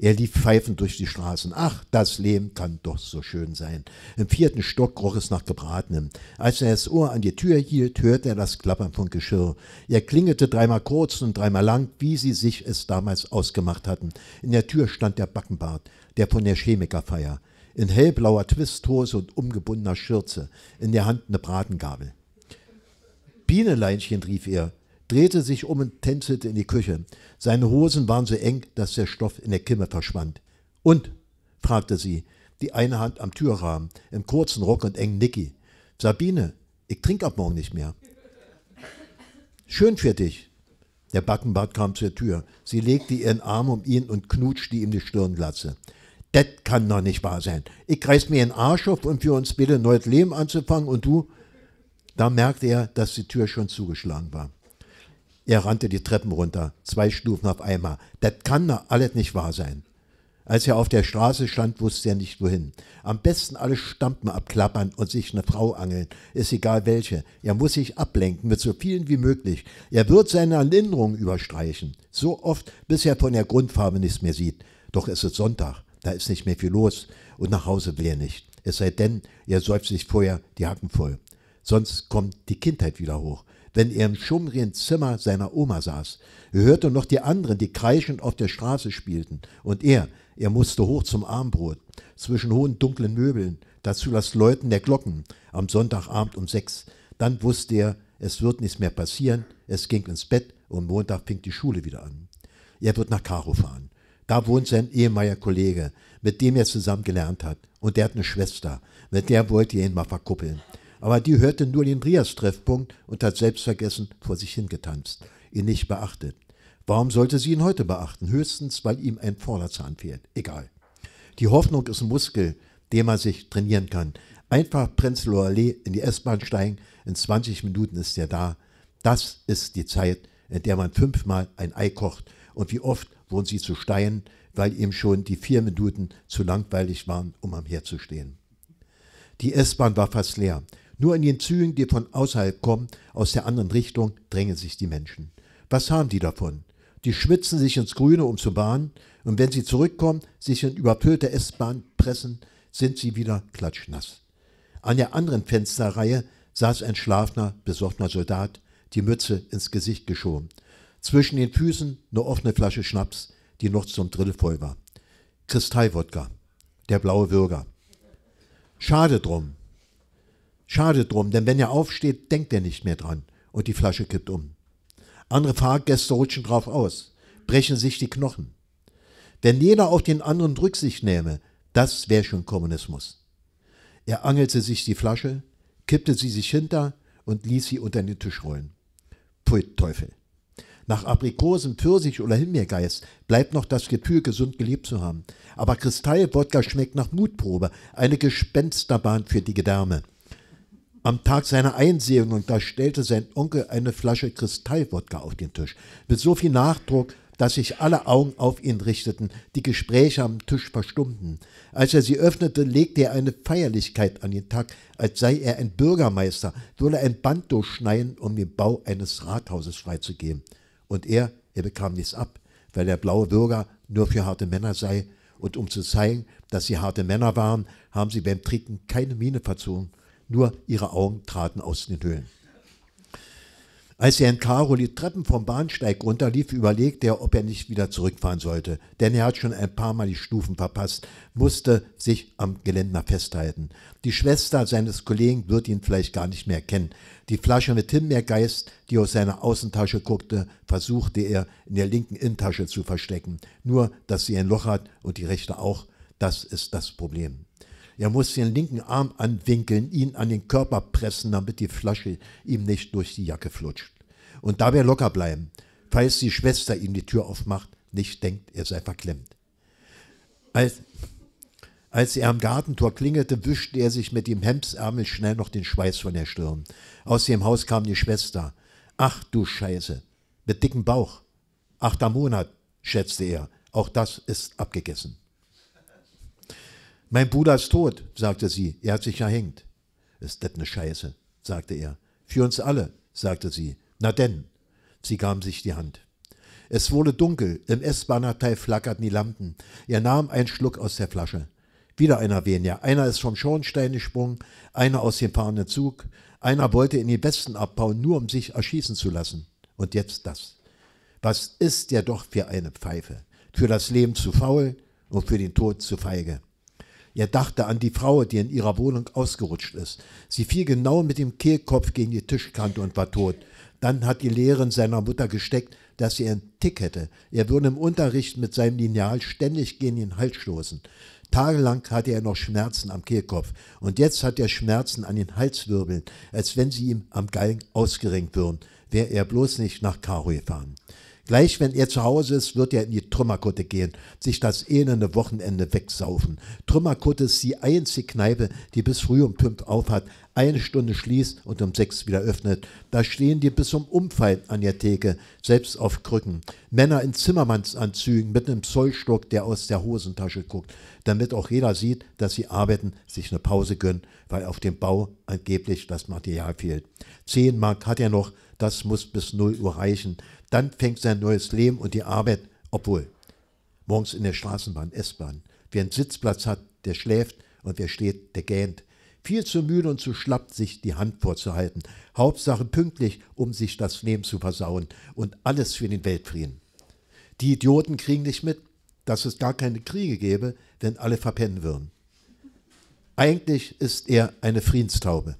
Er lief pfeifend durch die Straßen. Ach, das Leben kann doch so schön sein. Im vierten Stock roch es nach Gebratenem. Als er das Ohr an die Tür hielt, hörte er das Klappern von Geschirr. Er klingelte dreimal kurz und dreimal lang, wie sie sich es damals ausgemacht hatten. In der Tür stand der Backenbart, der von der Chemikerfeier. In hellblauer Twisthose und umgebundener Schürze. In der Hand eine Bratengabel. Bieneleinchen, rief er, drehte sich um und tänzelte in die Küche. Seine Hosen waren so eng, dass der Stoff in der Kimme verschwand. Und? fragte sie, die eine Hand am Türrahmen, im kurzen Rock und engen Nicky. Sabine, ich trinke ab morgen nicht mehr. Schön für dich. Der Backenbart kam zur Tür. Sie legte ihren Arm um ihn und knutschte ihm die Stirnglatze. Das kann doch nicht wahr sein. Ich reiß mir den Arsch auf, um für uns bitte ein neues Leben anzufangen und du? Da merkte er, dass die Tür schon zugeschlagen war. Er rannte die Treppen runter, zwei Stufen auf einmal. Das kann da alles nicht wahr sein. Als er auf der Straße stand, wusste er nicht wohin. Am besten alle Stampen abklappern und sich eine Frau angeln, ist egal welche. Er muss sich ablenken mit so vielen wie möglich. Er wird seine Erinnerungen überstreichen, so oft, bis er von der Grundfarbe nichts mehr sieht. Doch es ist Sonntag, da ist nicht mehr viel los und nach Hause will er nicht. Es sei denn, er säuft sich vorher die Hacken voll. Sonst kommt die Kindheit wieder hoch wenn er im schummrigen Zimmer seiner Oma saß. Er hörte noch die anderen, die kreischend auf der Straße spielten. Und er, er musste hoch zum Armbrot, zwischen hohen dunklen Möbeln, dazu das Läuten der Glocken am Sonntagabend um sechs. Dann wusste er, es wird nichts mehr passieren. Es ging ins Bett und Montag fing die Schule wieder an. Er wird nach Karo fahren. Da wohnt sein ehemaliger Kollege, mit dem er zusammen gelernt hat. Und der hat eine Schwester. Mit der wollte er ihn mal verkuppeln aber die hörte nur den rias treffpunkt und hat selbstvergessen vor sich hingetanzt, ihn nicht beachtet. Warum sollte sie ihn heute beachten? Höchstens, weil ihm ein Vorderzahn fehlt. Egal. Die Hoffnung ist ein Muskel, den man sich trainieren kann. Einfach Prenzlauer Allee in die S-Bahn steigen, in 20 Minuten ist er da. Das ist die Zeit, in der man fünfmal ein Ei kocht. Und wie oft wurden sie zu Steinen, weil ihm schon die vier Minuten zu langweilig waren, um am Herd zu stehen. Die S-Bahn war fast leer. Nur in den Zügen, die von außerhalb kommen, aus der anderen Richtung, drängen sich die Menschen. Was haben die davon? Die schwitzen sich ins Grüne, um zu bahnen, und wenn sie zurückkommen, sich in überfüllte S-Bahn pressen, sind sie wieder klatschnass. An der anderen Fensterreihe saß ein schlafender, besoffener Soldat, die Mütze ins Gesicht geschoben. Zwischen den Füßen eine offene Flasche Schnaps, die noch zum Drittel voll war. Kristallwodka, der blaue Bürger. Schade drum, Schade drum, denn wenn er aufsteht, denkt er nicht mehr dran und die Flasche kippt um. Andere Fahrgäste rutschen drauf aus, brechen sich die Knochen. Wenn jeder auf den anderen Rücksicht nähme, das wäre schon Kommunismus. Er angelte sich die Flasche, kippte sie sich hinter und ließ sie unter den Tisch rollen. Pfui Teufel. Nach Aprikosen, Pfirsich oder Himbeergeist bleibt noch das Gefühl, gesund gelebt zu haben. Aber Kristallwodka schmeckt nach Mutprobe, eine Gespensterbahn für die Gedärme. Am Tag seiner Einsehung da stellte sein Onkel eine Flasche Kristallwodka auf den Tisch. Mit so viel Nachdruck, dass sich alle Augen auf ihn richteten, die Gespräche am Tisch verstummten. Als er sie öffnete, legte er eine Feierlichkeit an den Tag, als sei er ein Bürgermeister, würde ein Band durchschneiden, um den Bau eines Rathauses freizugeben. Und er, er bekam nichts ab, weil der blaue Bürger nur für harte Männer sei, und um zu zeigen, dass sie harte Männer waren, haben sie beim Trinken keine Miene verzogen nur ihre Augen traten aus den Höhlen. Als er in Karo die Treppen vom Bahnsteig runterlief, überlegte er, ob er nicht wieder zurückfahren sollte. Denn er hat schon ein paar Mal die Stufen verpasst, musste sich am Geländer festhalten. Die Schwester seines Kollegen wird ihn vielleicht gar nicht mehr kennen. Die Flasche mit Himbeergeist, die aus seiner Außentasche guckte, versuchte er in der linken Innentasche zu verstecken. Nur, dass sie ein Loch hat und die rechte auch, das ist das Problem. Er muss den linken Arm anwinkeln, ihn an den Körper pressen, damit die Flasche ihm nicht durch die Jacke flutscht. Und dabei locker bleiben, falls die Schwester ihm die Tür aufmacht, nicht denkt, er sei verklemmt. Als, als er am Gartentor klingelte, wischte er sich mit dem Hemdsärmel schnell noch den Schweiß von der Stirn. Aus dem Haus kam die Schwester. Ach du Scheiße, mit dickem Bauch. Achter Monat, schätzte er. Auch das ist abgegessen. Mein Bruder ist tot, sagte sie. Er hat sich erhängt. Ist das eine Scheiße, sagte er. Für uns alle, sagte sie. Na denn. Sie gab sich die Hand. Es wurde dunkel. Im S-Bahn-Abteil flackerten die Lampen. Er nahm einen Schluck aus der Flasche. Wieder einer weniger. Einer ist vom Schornstein gesprungen, einer aus dem fahrenden Zug, einer wollte in die Westen abbauen, nur um sich erschießen zu lassen. Und jetzt das. Was ist der doch für eine Pfeife? Für das Leben zu faul und für den Tod zu feige. Er dachte an die Frau, die in ihrer Wohnung ausgerutscht ist. Sie fiel genau mit dem Kehlkopf gegen die Tischkante und war tot. Dann hat die Lehrerin seiner Mutter gesteckt, dass sie einen Tick hätte. Er würde im Unterricht mit seinem Lineal ständig gegen den Hals stoßen. Tagelang hatte er noch Schmerzen am Kehlkopf und jetzt hat er Schmerzen an den Halswirbeln, als wenn sie ihm am Galgen ausgerenkt würden, wäre er bloß nicht nach Karo gefahren. Gleich wenn er zu Hause ist, wird er in die Trümmerkutte gehen, sich das elende Wochenende wegsaufen. Trümmerkutte ist die einzige Kneipe, die bis früh um fünf auf hat, eine Stunde schließt und um sechs wieder öffnet. Da stehen die bis zum Umfallen an der Theke, selbst auf Krücken. Männer in Zimmermannsanzügen mit einem Zollstock, der aus der Hosentasche guckt, damit auch jeder sieht, dass sie arbeiten, sich eine Pause gönnen, weil auf dem Bau angeblich das Material fehlt. Zehn Mark hat er noch, das muss bis 0 Uhr reichen. Dann fängt sein neues Leben und die Arbeit, obwohl morgens in der Straßenbahn, S-Bahn, wer einen Sitzplatz hat, der schläft und wer steht, der gähnt. Viel zu müde und zu schlapp, sich die Hand vorzuhalten. Hauptsache pünktlich, um sich das Leben zu versauen und alles für den Weltfrieden. Die Idioten kriegen nicht mit, dass es gar keine Kriege gäbe, wenn alle verpennen würden. Eigentlich ist er eine Friedenstaube.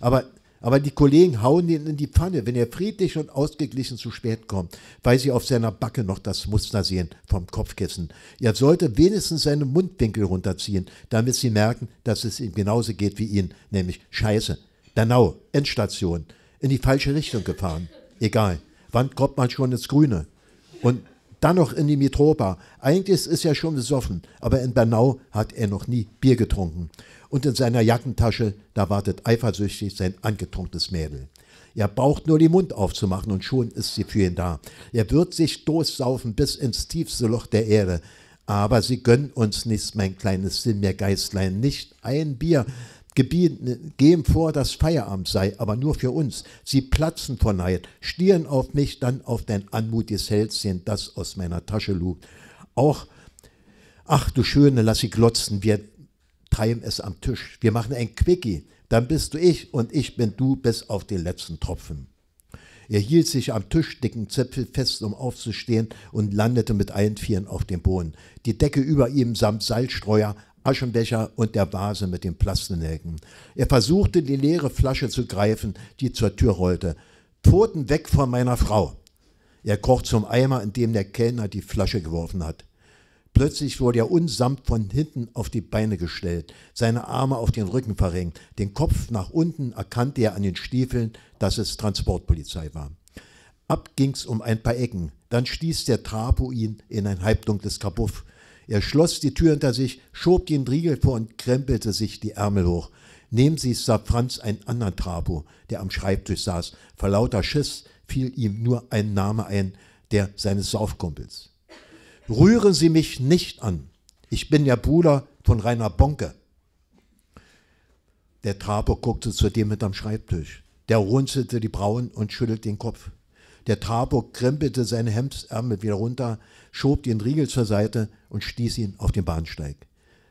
Aber aber die Kollegen hauen ihn in die Pfanne, wenn er friedlich und ausgeglichen zu spät kommt, weil sie auf seiner Backe noch das Muster sehen vom Kopfkissen. Er sollte wenigstens seine Mundwinkel runterziehen, damit sie merken, dass es ihm genauso geht wie ihnen, nämlich Scheiße. Danau, Endstation, in die falsche Richtung gefahren. Egal, wann kommt man schon ins Grüne? Und dann noch in die Mitropa. Eigentlich ist er schon besoffen, aber in Bernau hat er noch nie Bier getrunken und in seiner Jackentasche, da wartet eifersüchtig sein angetrunkenes Mädel. Er braucht nur den Mund aufzumachen und schon ist sie für ihn da. Er wird sich durchsaufen bis ins tiefste Loch der Erde. Aber sie gönnen uns nichts, mein kleines Sinnmeergeistlein, nicht ein Bier. Gebieten, geben vor, dass Feierabend sei, aber nur für uns. Sie platzen vor Neid, stieren auf mich, dann auf dein anmutiges Hälschen, das aus meiner Tasche lugt. Auch, ach du Schöne, lass sie glotzen, wir KMS am Tisch. Wir machen ein Quickie. Dann bist du ich und ich bin du bis auf den letzten Tropfen. Er hielt sich am Tisch dicken Zipfel fest, um aufzustehen und landete mit allen Vieren auf dem Boden. Die Decke über ihm samt Salzstreuer, Aschenbecher und der Vase mit den Plastenelken. Er versuchte, die leere Flasche zu greifen, die zur Tür rollte. Pfoten weg von meiner Frau! Er kroch zum Eimer, in dem der Kellner die Flasche geworfen hat. Plötzlich wurde er unsamt von hinten auf die Beine gestellt, seine Arme auf den Rücken verrenkt, den Kopf nach unten erkannte er an den Stiefeln, dass es Transportpolizei war. Ab ging's um ein paar Ecken, dann stieß der Trapo ihn in ein halbdunkles Kabuff. Er schloss die Tür hinter sich, schob den Riegel vor und krempelte sich die Ärmel hoch. Neben sich sah Franz einen anderen Trapo, der am Schreibtisch saß. Vor lauter Schiss fiel ihm nur ein Name ein, der seines Saufkumpels. Rühren Sie mich nicht an. Ich bin der Bruder von Rainer Bonke. Der Traber guckte zu dem hinterm Schreibtisch. Der runzelte die Brauen und schüttelte den Kopf. Der Traber krempelte seine Hemdsärmel wieder runter, schob den Riegel zur Seite und stieß ihn auf den Bahnsteig.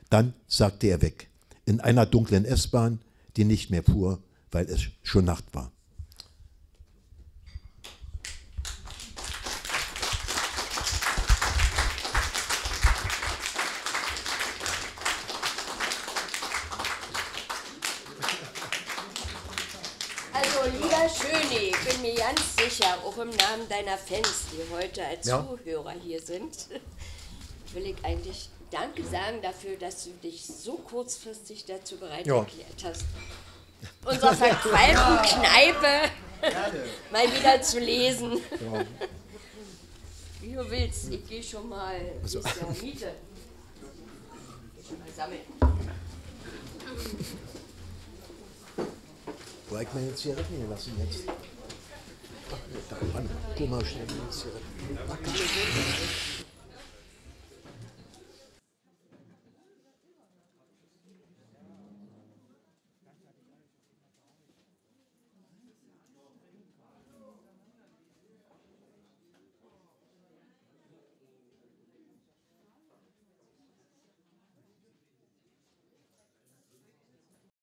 Dann sagte er weg, in einer dunklen S-Bahn, die nicht mehr fuhr, weil es schon Nacht war. ganz sicher, auch im Namen deiner Fans, die heute als ja. Zuhörer hier sind, will ich eigentlich Danke sagen dafür, dass du dich so kurzfristig dazu bereit ja. erklärt hast, unser verqualmten Kneipe mal wieder zu lesen. Ja. Wie du willst, ich gehe schon mal also. ist ja Miete. Ich schon mal sammeln. Wo ich meine jetzt hier lassen jetzt? Guck mal, stellen wir uns hier.